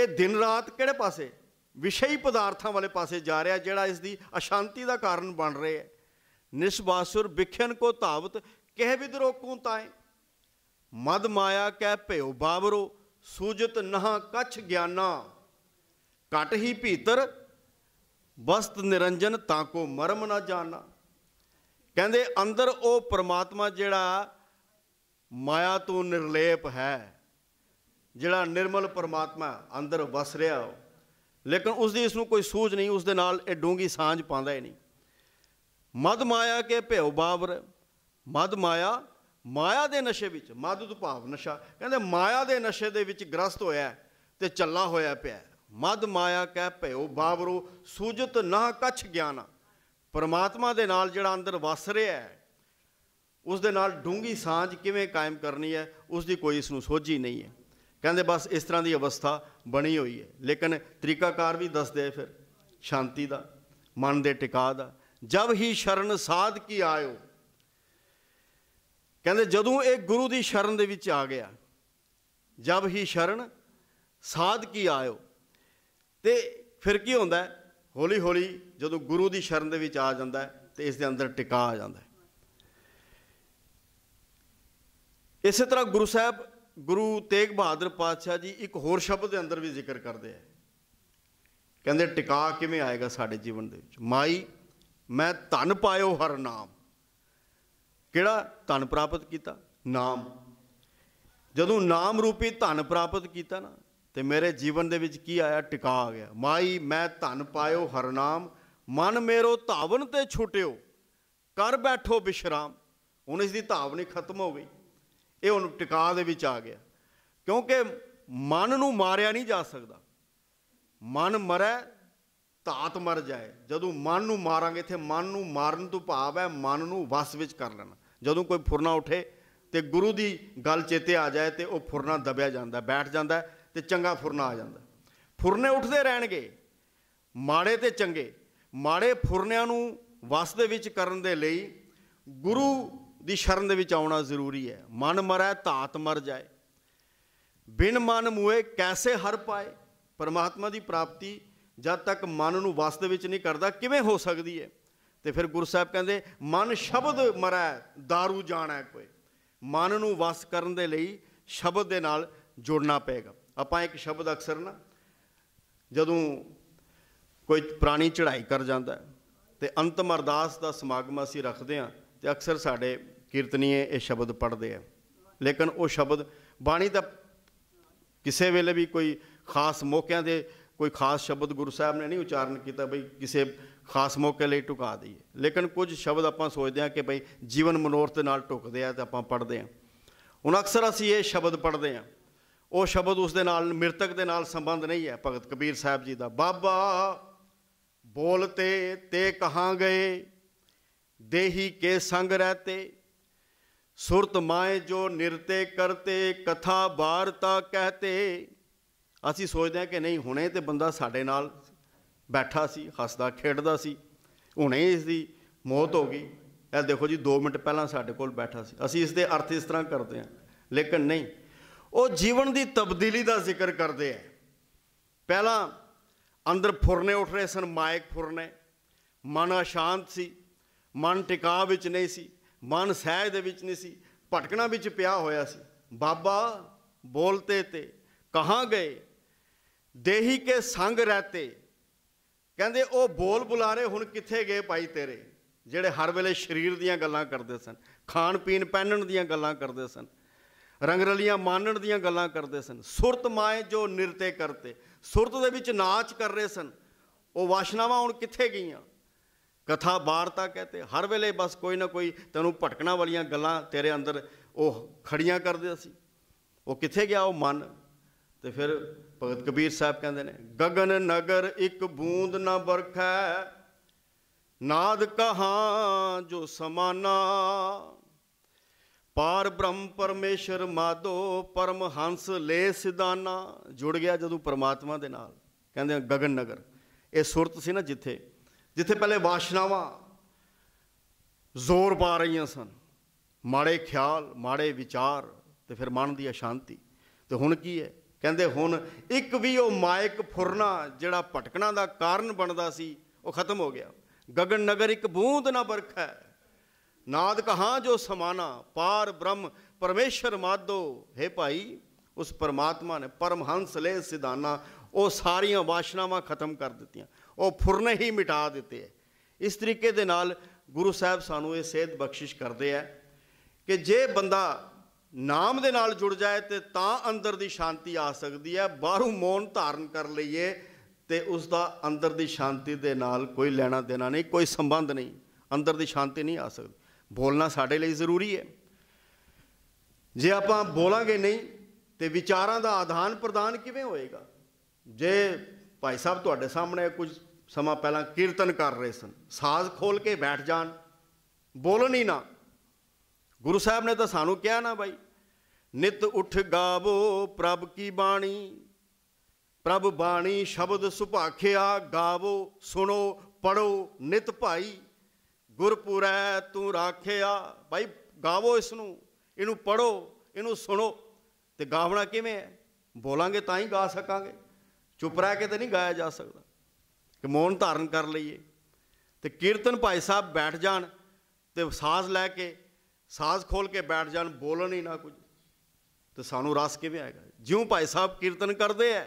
ਇਹ ਦਿਨ ਰਾਤ ਕਿਹੜੇ ਪਾਸੇ ਵਿਸ਼ਈ ਪਦਾਰਥਾਂ ਵਾਲੇ ਪਾਸੇ ਜਾ ਰਿਹਾ ਜਿਹੜਾ ਇਸ ਦੀ ਅਸ਼ਾਂਤੀ ਦਾ ਕਾਰਨ ਬਣ ਰਿਹਾ ਹੈ ਨਿਸਬਾਸੁਰ ਵਿਖਿਆਨ ਕੋ ਤਾਵਤ ਕਹਿ ਵਿਦਰੋ ਕੂ ਤਾਏ ਮਦ ਮਾਇਆ ਕਹਿ ਭਿਉ ਬਾਵਰੋ ਸੂਜਤ ਨਹਾ ਕਛ ਗਿਆਨਾ ਘਟ ਹੀ ਭੀਤਰ ਬਸਤ ਨਿਰੰਜਨ ਤਾਂ ਕੋ ਮਰਮ ਨਾ ਜਾਣਾ ਕਹਿੰਦੇ ਅੰਦਰ ਉਹ ਪ੍ਰਮਾਤਮਾ ਜਿਹੜਾ ਮਾਇਆ ਤੋਂ ਨਿਰਲੇਪ ਹੈ ਜਿਹੜਾ ਨਿਰਮਲ ਪਰਮਾਤਮਾ ਅੰਦਰ ਵਸ ਰਿਹਾ ਹੋ ਲੇਕਿਨ ਉਸ ਦੀ ਇਸ ਨੂੰ ਕੋਈ ਸੂਝ ਨਹੀਂ ਉਸ ਦੇ ਨਾਲ ਇਹ ਡੂੰਗੀ ਸਾਂਝ ਪਾਉਂਦਾ ਹੀ ਨਹੀਂ ਮਦ ਮਾਇਆ ਕੇ ਭਿਉ ਬਾਵਰ ਮਦ ਮਾਇਆ ਮਾਇਆ ਦੇ ਨਸ਼ੇ ਵਿੱਚ ਮਦ ਤੋਂ ਭਾਵ ਨਸ਼ਾ ਕਹਿੰਦੇ ਮਾਇਆ ਦੇ ਨਸ਼ੇ ਦੇ ਵਿੱਚ ਗ੍ਰਸਤ ਹੋਇਆ ਤੇ ਚੱਲਾ ਹੋਇਆ ਪਿਆ ਮਦ ਮਾਇਆ ਕਹਿ ਭਇਓ ਬਾਬਰੂ ਸੂਜਤ ਨਾ ਕਛ ਗਿਆਨਾ ਪਰਮਾਤਮਾ ਦੇ ਨਾਲ ਜਿਹੜਾ ਅੰਦਰ ਵਸ ਰਿਹਾ ਹੈ ਉਸ ਦੇ ਨਾਲ ਡੂੰਗੀ ਸਾਂਝ ਕਿਵੇਂ ਕਾਇਮ ਕਰਨੀ ਹੈ ਉਸ ਦੀ ਕੋਈ ਇਸ ਨੂੰ ਸੋਝੀ ਨਹੀਂ ਹੈ ਕਹਿੰਦੇ ਬਸ ਇਸ ਤਰ੍ਹਾਂ ਦੀ ਅਵਸਥਾ ਬਣੀ ਹੋਈ ਹੈ ਲੇਕਿਨ ਤਰੀਕਾਕਾਰ ਵੀ ਦੱਸਦੇ ਫਿਰ ਸ਼ਾਂਤੀ ਦਾ ਮਨ ਦੇ ਟਿਕਾ ਦਾ ਜਦ ਹੀ ਸ਼ਰਨ ਸਾਧ ਕੀ ਆਇਓ ਕਹਿੰਦੇ ਜਦੋਂ ਇਹ ਗੁਰੂ ਦੀ ਸ਼ਰਨ ਦੇ ਵਿੱਚ ਆ ਗਿਆ ਜਦ ਹੀ ਸ਼ਰਨ ਸਾਧ ਕੀ ਆਇਓ ਤੇ ਫਿਰ ਕੀ ਹੁੰਦਾ ਹੈ ਹੌਲੀ ਹੌਲੀ ਜਦੋਂ ਗੁਰੂ ਦੀ ਸ਼ਰਨ ਦੇ ਵਿੱਚ ਆ ਜਾਂਦਾ ਤੇ ਇਸ ਦੇ ਅੰਦਰ ਟਿਕਾ ਆ ਜਾਂਦਾ ਇਸੇ ਤਰ੍ਹਾਂ ਗੁਰੂ ਸਾਹਿਬ ਗੁਰੂ ਤੇਗ ਬਹਾਦਰ ਪਾਤਸ਼ਾਹ ਜੀ ਇੱਕ ਹੋਰ ਸ਼ਬਦ ਦੇ ਅੰਦਰ ਵੀ ਜ਼ਿਕਰ ਕਰਦੇ ਆ ਕਹਿੰਦੇ ਟਿਕਾ ਕਿਵੇਂ ਆਏਗਾ ਸਾਡੇ ਜੀਵਨ ਦੇ ਵਿੱਚ ਮਾਈ ਮੈਂ ਧਨ ਪਾਇਓ ਹਰ ਨਾਮ ਕਿਹੜਾ ਧਨ ਪ੍ਰਾਪਤ ਕੀਤਾ ਨਾਮ ਜਦੋਂ ਨਾਮ ਰੂਪੀ ਧਨ ਪ੍ਰਾਪਤ ਕੀਤਾ ਨਾ ਤੇ ਮੇਰੇ ਜੀਵਨ ਦੇ ਵਿੱਚ ਕੀ ਆਇਆ ਟਿਕਾ ਆ ਗਿਆ ਮਾਈ ਮੈਂ ਧਨ ਪਾਇਓ ਹਰਨਾਮ ਮਨ ਮੇਰੋ ਧਾਵਨ ਤੇ ਛੁਟਿਓ ਕਰ ਬੈਠੋ ਬਿਸ਼ਰਾਮ ਹੁਣ ਇਸ ਦੀ ਧਾਵਨੀ ਖਤਮ ਹੋ ਗਈ ਇਹ ਹੁਣ ਟਿਕਾ ਦੇ ਵਿੱਚ ਆ ਗਿਆ ਕਿਉਂਕਿ ਮਨ ਨੂੰ ਮਾਰਿਆ ਨਹੀਂ ਜਾ ਸਕਦਾ ਮਨ ਮਰੇ ਧਾਤ ਮਰ ਜਾਏ ਜਦੋਂ ਮਨ ਨੂੰ ਮਾਰਾਂਗੇ ਤੇ ਮਨ ਨੂੰ ਮਾਰਨ ਤੋਂ ਭਾਵ ਹੈ ਮਨ ਨੂੰ ਵਸ ਵਿੱਚ ਕਰ ਲੈਣਾ ਜਦੋਂ ਕੋਈ ਫੁਰਨਾ ਉਠੇ ਤੇ ਗੁਰੂ ਦੀ ਗੱਲ ਚੇਤੇ ਆ ਜਾਏ ਤੇ ਉਹ ਫੁਰਨਾ ਦਬਿਆ ਜਾਂਦਾ ਬੈਠ ਜਾਂਦਾ ਤੇ ਚੰਗਾ ਫੁਰਨਾ ਆ ਜਾਂਦਾ ਫੁਰਨੇ ਉੱਠਦੇ ਰਹਿਣਗੇ ਮਾੜੇ ਤੇ ਚੰਗੇ ਮਾੜੇ ਫੁਰਨਿਆਂ ਨੂੰ ਵਸ ਦੇ ਵਿੱਚ ਕਰਨ ਦੇ ਲਈ ਗੁਰੂ ਦੀ ਸ਼ਰਨ ਦੇ ਵਿੱਚ ਆਉਣਾ ਜ਼ਰੂਰੀ ਹੈ ਮਨ ਮਰੈ ਧਾਤ ਮਰ ਜਾਏ ਬਿਨ ਮਨ ਮੂਏ ਕੈਸੇ ਹਰ ਪਾਏ ਪਰਮਾਤਮਾ ਦੀ ਪ੍ਰਾਪਤੀ ਜਦ ਤੱਕ ਮਨ ਨੂੰ ਵਸ ਦੇ ਵਿੱਚ ਨਹੀਂ ਕਰਦਾ ਕਿਵੇਂ ਹੋ ਸਕਦੀ ਹੈ ਤੇ ਫਿਰ ਗੁਰੂ ਸਾਹਿਬ ਕਹਿੰਦੇ ਮਨ ਸ਼ਬਦ ਮਰੈ दारू ਜਾਣਾ ਕੋਈ ਮਨ ਨੂੰ ਵਸ ਕਰਨ ਦੇ ਲਈ ਸ਼ਬਦ ਦੇ ਨਾਲ ਜੁੜਨਾ ਪਏਗਾ ਆਪਾਂ ਇੱਕ ਸ਼ਬਦ ਅਕਸਰ ਨਾ ਜਦੋਂ ਕੋਈ ਪ੍ਰਾਣੀ ਚੜ੍ਹਾਈ ਕਰ ਜਾਂਦਾ ਤੇ ਅੰਤਮ ਅਰਦਾਸ ਦਾ ਸਮਾਗਮ ਅਸੀਂ ਰੱਖਦੇ ਆ ਤੇ ਅਕਸਰ ਸਾਡੇ ਕੀਰਤਨੀਏ ਇਹ ਸ਼ਬਦ ਪੜਦੇ ਆ ਲੇਕਿਨ ਉਹ ਸ਼ਬਦ ਬਾਣੀ ਦਾ ਕਿਸੇ ਵੇਲੇ ਵੀ ਕੋਈ ਖਾਸ ਮੌਕਿਆਂ ਦੇ ਕੋਈ ਖਾਸ ਸ਼ਬਦ ਗੁਰੂ ਸਾਹਿਬ ਨੇ ਨਹੀਂ ਉਚਾਰਨ ਕੀਤਾ ਬਈ ਕਿਸੇ ਖਾਸ ਮੌਕੇ ਲਈ ਟੁਕਾ ਦਈਏ ਲੇਕਿਨ ਕੁਝ ਸ਼ਬਦ ਆਪਾਂ ਸੋਚਦੇ ਆ ਕਿ ਬਈ ਜੀਵਨ ਮਨੋਰਥ ਦੇ ਨਾਲ ਟੁਕਦੇ ਆ ਤੇ ਆਪਾਂ ਪੜਦੇ ਆ ਹੁਣ ਅਕਸਰ ਅਸੀਂ ਇਹ ਸ਼ਬਦ ਪੜਦੇ ਆ ਉਹ ਸ਼ਬਦ ਉਸ ਦੇ ਨਾਲ ਮਿਰਤਕ ਦੇ ਨਾਲ ਸੰਬੰਧ ਨਹੀਂ ਹੈ ਭਗਤ ਕਬੀਰ ਸਾਹਿਬ ਜੀ ਦਾ ਬਾਬਾ ਬੋਲਤੇ ਤੇ ਕਹਾਂ ਗਏ ਦੇਹੀ ਕੇ ਸੰਗ ਰਹਤੇ ਸੁਰਤ ਮਾਏ ਜੋ ਨਿਰਤੇ ਕਰਤੇ ਕਥਾ ਬਾਰਤਾ ਕਹਤੇ ਅਸੀਂ ਸੋਚਦੇ ਹਾਂ ਕਿ ਨਹੀਂ ਹੁਣੇ ਤੇ ਬੰਦਾ ਸਾਡੇ ਨਾਲ ਬੈਠਾ ਸੀ ਹੱਸਦਾ ਖੇਡਦਾ ਸੀ ਹੁਣੇ ਇਸ ਦੀ ਮੌਤ ਹੋ ਗਈ ਇਹ ਦੇਖੋ ਜੀ 2 ਮਿੰਟ ਪਹਿਲਾਂ ਸਾਡੇ ਕੋਲ ਬੈਠਾ ਸੀ ਅਸੀਂ ਇਸ ਦੇ ਅਰਥ ਇਸ ਤਰ੍ਹਾਂ ਕਰਦੇ ਹਾਂ ਲੇਕਿਨ ਨਹੀਂ ਉਹ ਜੀਵਨ ਦੀ ਤਬਦੀਲੀ ਦਾ ਜ਼ਿਕਰ ਕਰਦੇ ਆ ਪਹਿਲਾਂ ਅੰਦਰ ਫੁਰਨੇ ਉੱਠ ਰਹੇ ਸਨ ਮਾਇਕ ਫੁਰਨੇ ਮਨ ਅਸ਼ਾਂਤ ਸੀ ਮਨ ਟਿਕਾ ਵਿੱਚ ਨਹੀਂ ਸੀ ਮਨ ਸਹਿਜ ਦੇ ਵਿੱਚ ਨਹੀਂ ਸੀ ਭਟਕਣਾ ਵਿੱਚ ਪਿਆ ਹੋਇਆ ਸੀ ਬਾਬਾ ਬੋਲਤੇ ਤੇ ਕਹਾਂ ਗਏ ਦੇਹੀ ਕੇ ਸੰਗ ਰਹਤੇ ਕਹਿੰਦੇ ਉਹ ਬੋਲ ਬੁਲਾਰੇ ਹੁਣ ਕਿੱਥੇ ਗਏ ਭਾਈ ਤੇਰੇ ਜਿਹੜੇ ਹਰ ਵੇਲੇ ਸਰੀਰ ਦੀਆਂ ਗੱਲਾਂ ਕਰਦੇ ਸਨ ਖਾਣ ਪੀਣ ਪਹਿਨਣ ਦੀਆਂ ਗੱਲਾਂ ਕਰਦੇ ਸਨ ਰੰਗ ਰਲੀਆਂ ਮਾਨਣ ਦੀਆਂ ਗੱਲਾਂ ਕਰਦੇ ਸਨ ਸੁਰਤ ਮਾਏ ਜੋ ਨਿਰਤੇ ਕਰਤੇ ਸੁਰਤ ਦੇ ਵਿੱਚ ਨਾਚ ਕਰ ਰਹੇ ਸਨ ਉਹ ਵਾਸ਼ਨਾਵਾਂ ਹੁਣ ਕਿੱਥੇ ਗਈਆਂ ਕਥਾ ਬਾਰਤਾ ਕਹਤੇ ਹਰ ਵੇਲੇ ਬਸ ਕੋਈ ਨਾ ਕੋਈ ਤੈਨੂੰ ਭਟਕਣਾ ਵਾਲੀਆਂ ਗੱਲਾਂ ਤੇਰੇ ਅੰਦਰ ਉਹ ਖੜੀਆਂ ਕਰਦੇ ਸੀ ਉਹ ਕਿੱਥੇ ਗਿਆ ਉਹ ਮਨ ਤੇ ਫਿਰ ਭਗਤ ਕਬੀਰ ਸਾਹਿਬ ਕਹਿੰਦੇ ਨੇ ਗगन ਨਗਰ ਇੱਕ ਬੂੰਦ ਨਾ ਵਰਖੈ ਨਾਦ ਕਹਾ ਜੋ ਸਮਾਨਾ ਪਾਰ ਬ੍ਰਹਮ ਪਰਮੇਸ਼ਰ ਮਾਧੋ ਪਰਮ ਹੰਸ ਲੈ ਸਿਦਾਨਾ ਜੁੜ ਗਿਆ ਜਦੋਂ ਪਰਮਾਤਮਾ ਦੇ ਨਾਲ ਕਹਿੰਦੇ ਗਗਨ ਨਗਰ ਇਹ ਸੁਰਤ ਸੀ ਨਾ ਜਿੱਥੇ ਜਿੱਥੇ ਪਹਿਲੇ ਵਾਸ਼ਨਾਵਾਂ ਜ਼ੋਰ ਪਾ ਰਹੀਆਂ ਸਨ ਮਾੜੇ ਖਿਆਲ ਮਾੜੇ ਵਿਚਾਰ ਤੇ ਫਿਰ ਮਨ ਦੀ ਅਸ਼ਾਂਤੀ ਤੇ ਹੁਣ ਕੀ ਹੈ ਕਹਿੰਦੇ ਹੁਣ ਇੱਕ ਵੀ ਉਹ ਮਾਇਕ ਫੁਰਨਾ ਜਿਹੜਾ ਭਟਕਣਾ ਦਾ ਕਾਰਨ ਬਣਦਾ ਸੀ ਉਹ ਖਤਮ ਹੋ ਗਿਆ ਗਗਨ ਨਗਰ ਇੱਕ ਬੂੰਦ ਨਾ ਵਰਖਾ ਹੈ ਨਾਦ ਕਹਾ ਜੋ ਸਮਾਨਾ ਪਾਰ ਬ੍ਰਹਮ ਪਰਮੇਸ਼ਰ ਮਾਦੋ ਹੈ ਭਾਈ ਉਸ ਪਰਮਾਤਮਾ ਨੇ ਪਰਮਹੰਸ ਲੈ ਸਿਧਾਨਾ ਉਹ ਸਾਰੀਆਂ ਵਾਸ਼ਨਾਵਾਂ ਖਤਮ ਕਰ ਦਿੱਤੀਆਂ ਉਹ ਫੁਰਨੇ ਹੀ ਮਿਟਾ ਦਿੱਤੇ ਇਸ ਤਰੀਕੇ ਦੇ ਨਾਲ ਗੁਰੂ ਸਾਹਿਬ ਸਾਨੂੰ ਇਹ ਸੇਧ ਬਖਸ਼ਿਸ਼ ਕਰਦੇ ਆ ਕਿ ਜੇ ਬੰਦਾ ਨਾਮ ਦੇ ਨਾਲ ਜੁੜ ਜਾਏ ਤੇ ਤਾਂ ਅੰਦਰ ਦੀ ਸ਼ਾਂਤੀ ਆ ਸਕਦੀ ਹੈ ਬਾਹਰੋਂ ਮੌਨ ਧਾਰਨ ਕਰ ਲਈਏ ਤੇ ਉਸ ਦਾ ਅੰਦਰ ਦੀ ਸ਼ਾਂਤੀ ਦੇ ਨਾਲ ਕੋਈ ਲੈਣਾ ਦੇਣਾ ਨਹੀਂ ਕੋਈ ਸੰਬੰਧ ਨਹੀਂ ਅੰਦਰ ਦੀ ਸ਼ਾਂਤੀ ਨਹੀਂ ਆ ਸਕਦੀ ਬੋਲਣਾ ਸਾਡੇ ਲਈ ਜ਼ਰੂਰੀ ਹੈ ਜੇ ਆਪਾਂ ਬੋਲਾਂਗੇ ਨਹੀਂ ਤੇ ਵਿਚਾਰਾਂ ਦਾ ਆਦਾਨ ਪ੍ਰਦਾਨ ਕਿਵੇਂ ਹੋਏਗਾ ਜੇ ਭਾਈ ਸਾਹਿਬ ਤੁਹਾਡੇ ਸਾਹਮਣੇ ਕੁਝ ਸਮਾਂ ਪਹਿਲਾਂ ਕੀਰਤਨ ਕਰ ਰਹੇ ਸਨ ਸਾਜ਼ ਖੋਲ ਕੇ ਬੈਠ ਜਾਣ ਬੋਲਣ ਹੀ ਨਾ ਗੁਰੂ ਸਾਹਿਬ ਨੇ ਤਾਂ ਸਾਨੂੰ ਕਿਹਾ ਨਾ ਭਾਈ ਨਿਤ ਉਠ ਗਾਵੋ ਪ੍ਰਭ ਕੀ ਬਾਣੀ ਪ੍ਰਭ ਬਾਣੀ ਸ਼ਬਦ ਸੁਭਾਖਿਆ ਗਾਵੋ ਸੁਣੋ ਪੜੋ ਨਿਤ ਭਾਈ ਗੁਰਪੁਰੈ ਤੂੰ ਰਾਖਿਆ ਭਾਈ ਗਾਵੋ ਇਸ ਨੂੰ ਇਹਨੂੰ ਪੜੋ ਇਹਨੂੰ ਸੁਣੋ ਤੇ ਗਾਵਣਾ ਕਿਵੇਂ ਹੈ ਬੋਲਾਂਗੇ ਤਾਂ ਹੀ ਗਾ ਸਕਾਂਗੇ ਚੁੱਪ ਰਹਿ ਕੇ ਤਾਂ ਨਹੀਂ ਗਾਇਆ ਜਾ ਸਕਦਾ ਕਿ ਮੌਨ ਧਾਰਨ ਕਰ ਲਈਏ ਤੇ ਕੀਰਤਨ ਭਾਈ ਸਾਹਿਬ ਬੈਠ ਜਾਣ ਤੇ ਸਾਜ਼ ਲੈ ਕੇ ਸਾਜ਼ ਖੋਲ ਕੇ ਬੈਠ ਜਾਣ ਬੋਲਣ ਹੀ ਨਾ ਕੁਝ ਤੇ ਸਾਨੂੰ ਰਸ ਕਿਵੇਂ ਆਏਗਾ ਜਿਉਂ ਭਾਈ ਸਾਹਿਬ ਕੀਰਤਨ ਕਰਦੇ ਐ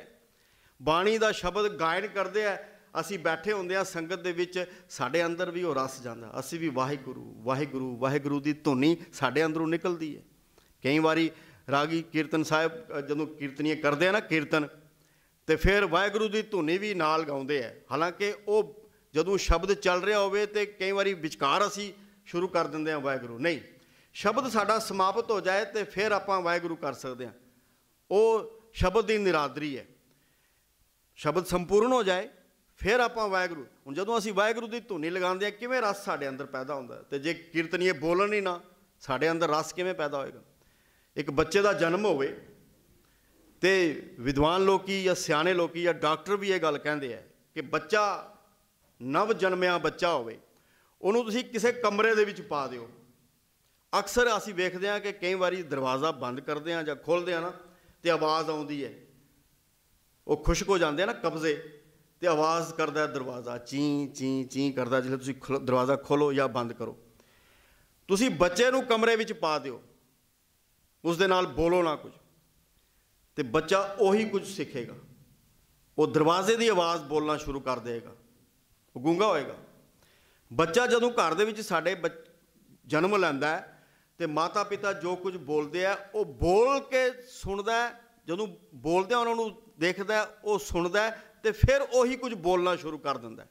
ਬਾਣੀ ਦਾ ਸ਼ਬਦ ਗਾਇਨ ਕਰਦੇ ਐ ਅਸੀਂ ਬੈਠੇ ਹੁੰਦੇ ਆ ਸੰਗਤ ਦੇ ਵਿੱਚ ਸਾਡੇ ਅੰਦਰ ਵੀ ਉਹ ਰਸ ਜਾਂਦਾ ਅਸੀਂ ਵੀ ਵਾਹਿਗੁਰੂ ਵਾਹਿਗੁਰੂ ਵਾਹਿਗੁਰੂ ਦੀ ਧੁਨੀ ਸਾਡੇ ਅੰਦਰੋਂ ਨਿਕਲਦੀ ਹੈ ਕਈ ਵਾਰੀ ਰਾਗੀ ਕੀਰਤਨ ਸਾਹਿਬ ਜਦੋਂ ਕੀਰਤਨੀਆਂ ਕਰਦੇ ਆ ਨਾ ਕੀਰਤਨ ਤੇ ਫਿਰ ਵਾਹਿਗੁਰੂ ਦੀ ਧੁਨੀ ਵੀ ਨਾਲ ਗਾਉਂਦੇ ਆ ਹਾਲਾਂਕਿ ਉਹ ਜਦੋਂ ਸ਼ਬਦ ਚੱਲ ਰਿਹਾ ਹੋਵੇ ਤੇ ਕਈ ਵਾਰੀ ਵਿਚਕਾਰ ਅਸੀਂ ਸ਼ੁਰੂ ਕਰ ਦਿੰਦੇ ਆ ਵਾਹਿਗੁਰੂ ਨਹੀਂ ਸ਼ਬਦ ਸਾਡਾ ਸਮਾਪਤ ਹੋ ਜਾਏ ਤੇ ਫਿਰ ਆਪਾਂ ਵਾਹਿਗੁਰੂ ਕਰ ਸਕਦੇ ਆ ਉਹ ਸ਼ਬਦ ਦੀ ਨਿਰਾਦਰੀ ਹੈ ਸ਼ਬਦ ਸੰਪੂਰਨ ਹੋ ਜਾਏ ਫਿਰ ਆਪਾਂ ਵਾਇਗਰੂ ਹੁਣ ਜਦੋਂ ਅਸੀਂ ਵਾਇਗਰੂ ਦੀ ਧੁਨੀ ਲਗਾਉਂਦੇ ਆ ਕਿਵੇਂ ਰਸ ਸਾਡੇ ਅੰਦਰ ਪੈਦਾ ਹੁੰਦਾ ਤੇ ਜੇ ਕੀਰਤਨੀਏ ਬੋਲਣ ਹੀ ਨਾ ਸਾਡੇ ਅੰਦਰ ਰਸ ਕਿਵੇਂ ਪੈਦਾ ਹੋਏਗਾ ਇੱਕ ਬੱਚੇ ਦਾ ਜਨਮ ਹੋਵੇ ਤੇ ਵਿਦਵਾਨ ਲੋਕੀ ਜਾਂ ਸਿਆਣੇ ਲੋਕੀ ਜਾਂ ਡਾਕਟਰ ਵੀ ਇਹ ਗੱਲ ਕਹਿੰਦੇ ਆ ਕਿ ਬੱਚਾ ਨਵ ਜਨਮਿਆ ਬੱਚਾ ਹੋਵੇ ਉਹਨੂੰ ਤੁਸੀਂ ਕਿਸੇ ਕਮਰੇ ਦੇ ਵਿੱਚ ਪਾ ਦਿਓ ਅਕਸਰ ਅਸੀਂ ਵੇਖਦੇ ਆ ਕਿ ਕਈ ਵਾਰੀ ਦਰਵਾਜ਼ਾ ਬੰਦ ਕਰਦੇ ਆ ਜਾਂ ਖੋਲਦੇ ਆ ਨਾ ਤੇ ਆਵਾਜ਼ ਆਉਂਦੀ ਹੈ ਉਹ ਖੁਸ਼ਕ ਹੋ ਜਾਂਦੇ ਆ ਨਾ ਕਬਜ਼ੇ ਤੇ ਆਵਾਜ਼ ਕਰਦਾ ਦਰਵਾਜ਼ਾ ਚੀ ਚੀ ਚੀ ਕਰਦਾ ਜਿਵੇਂ ਤੁਸੀਂ ਦਰਵਾਜ਼ਾ ਖੋਲੋ ਜਾਂ ਬੰਦ ਕਰੋ ਤੁਸੀਂ ਬੱਚੇ ਨੂੰ ਕਮਰੇ ਵਿੱਚ ਪਾ ਦਿਓ ਉਸ ਦੇ ਨਾਲ ਬੋਲੋ ਨਾ ਕੁਝ ਤੇ ਬੱਚਾ ਉਹੀ ਕੁਝ ਸਿੱਖੇਗਾ ਉਹ ਦਰਵਾਜ਼ੇ ਦੀ ਆਵਾਜ਼ ਬੋਲਣਾ ਸ਼ੁਰੂ ਕਰ ਦੇਗਾ ਉਹ ਗੂੰਗਾ ਹੋਏਗਾ ਬੱਚਾ ਜਦੋਂ ਘਰ ਦੇ ਵਿੱਚ ਸਾਡੇ ਜਨਮ ਲੈਂਦਾ ਹੈ ਤੇ ਮਾਤਾ ਪਿਤਾ ਜੋ ਕੁਝ ਬੋਲਦੇ ਆ ਉਹ ਬੋਲ ਕੇ ਸੁਣਦਾ ਜਦੋਂ ਬੋਲਦੇ ਆ ਉਹਨਾਂ ਨੂੰ ਦੇਖਦਾ ਉਹ ਸੁਣਦਾ ਤੇ ਫਿਰ ਉਹੀ ਕੁਝ ਬੋਲਣਾ ਸ਼ੁਰੂ ਕਰ ਦਿੰਦਾ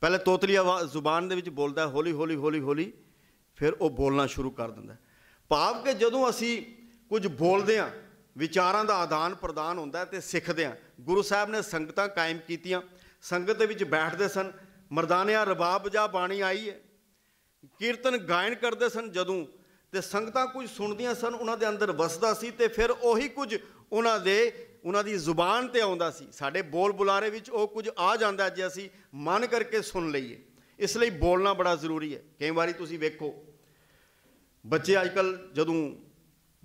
ਪਹਿਲੇ ਤੋਤਲੀ ਆਵਾਜ਼ ਜ਼ੁਬਾਨ ਦੇ ਵਿੱਚ ਬੋਲਦਾ ਹੌਲੀ ਹੌਲੀ ਹੌਲੀ ਹੌਲੀ ਫਿਰ ਉਹ ਬੋਲਣਾ ਸ਼ੁਰੂ ਕਰ ਦਿੰਦਾ ਭਾਵ ਕਿ ਜਦੋਂ ਅਸੀਂ ਕੁਝ ਬੋਲਦੇ ਹਾਂ ਵਿਚਾਰਾਂ ਦਾ ਆਦਾਨ ਪ੍ਰਦਾਨ ਹੁੰਦਾ ਤੇ ਸਿੱਖਦੇ ਹਾਂ ਗੁਰੂ ਸਾਹਿਬ ਨੇ ਸੰਗਤਾਂ ਕਾਇਮ ਕੀਤੀਆਂ ਸੰਗਤ ਦੇ ਵਿੱਚ ਬੈਠਦੇ ਸਨ ਮਰਦਾਨਿਆਂ ਰਬਾਬ ਜਾਂ ਬਾਣੀ ਆਈ ਹੈ ਕੀਰਤਨ ਗਾਇਨ ਕਰਦੇ ਸਨ ਜਦੋਂ ਤੇ ਸੰਗਤਾਂ ਕੁਝ ਸੁਣਦੀਆਂ ਸਨ ਉਹਨਾਂ ਦੇ ਅੰਦਰ ਵਸਦਾ ਸੀ ਤੇ ਫਿਰ ਉਹੀ ਕੁਝ ਉਹਨਾਂ ਦੇ ਉਹਨਾਂ ਦੀ ਜ਼ੁਬਾਨ ਤੇ ਆਉਂਦਾ ਸੀ ਸਾਡੇ ਬੋਲ ਬੁਲਾਰੇ ਵਿੱਚ ਉਹ ਕੁਝ ਆ ਜਾਂਦਾ ਜੇ ਅਸੀਂ ਮਨ ਕਰਕੇ ਸੁਣ ਲਈਏ ਇਸ ਲਈ ਬੋਲਣਾ ਬੜਾ ਜ਼ਰੂਰੀ ਹੈ ਕਈ ਵਾਰੀ ਤੁਸੀਂ ਵੇਖੋ ਬੱਚੇ ਅੱਜਕੱਲ ਜਦੋਂ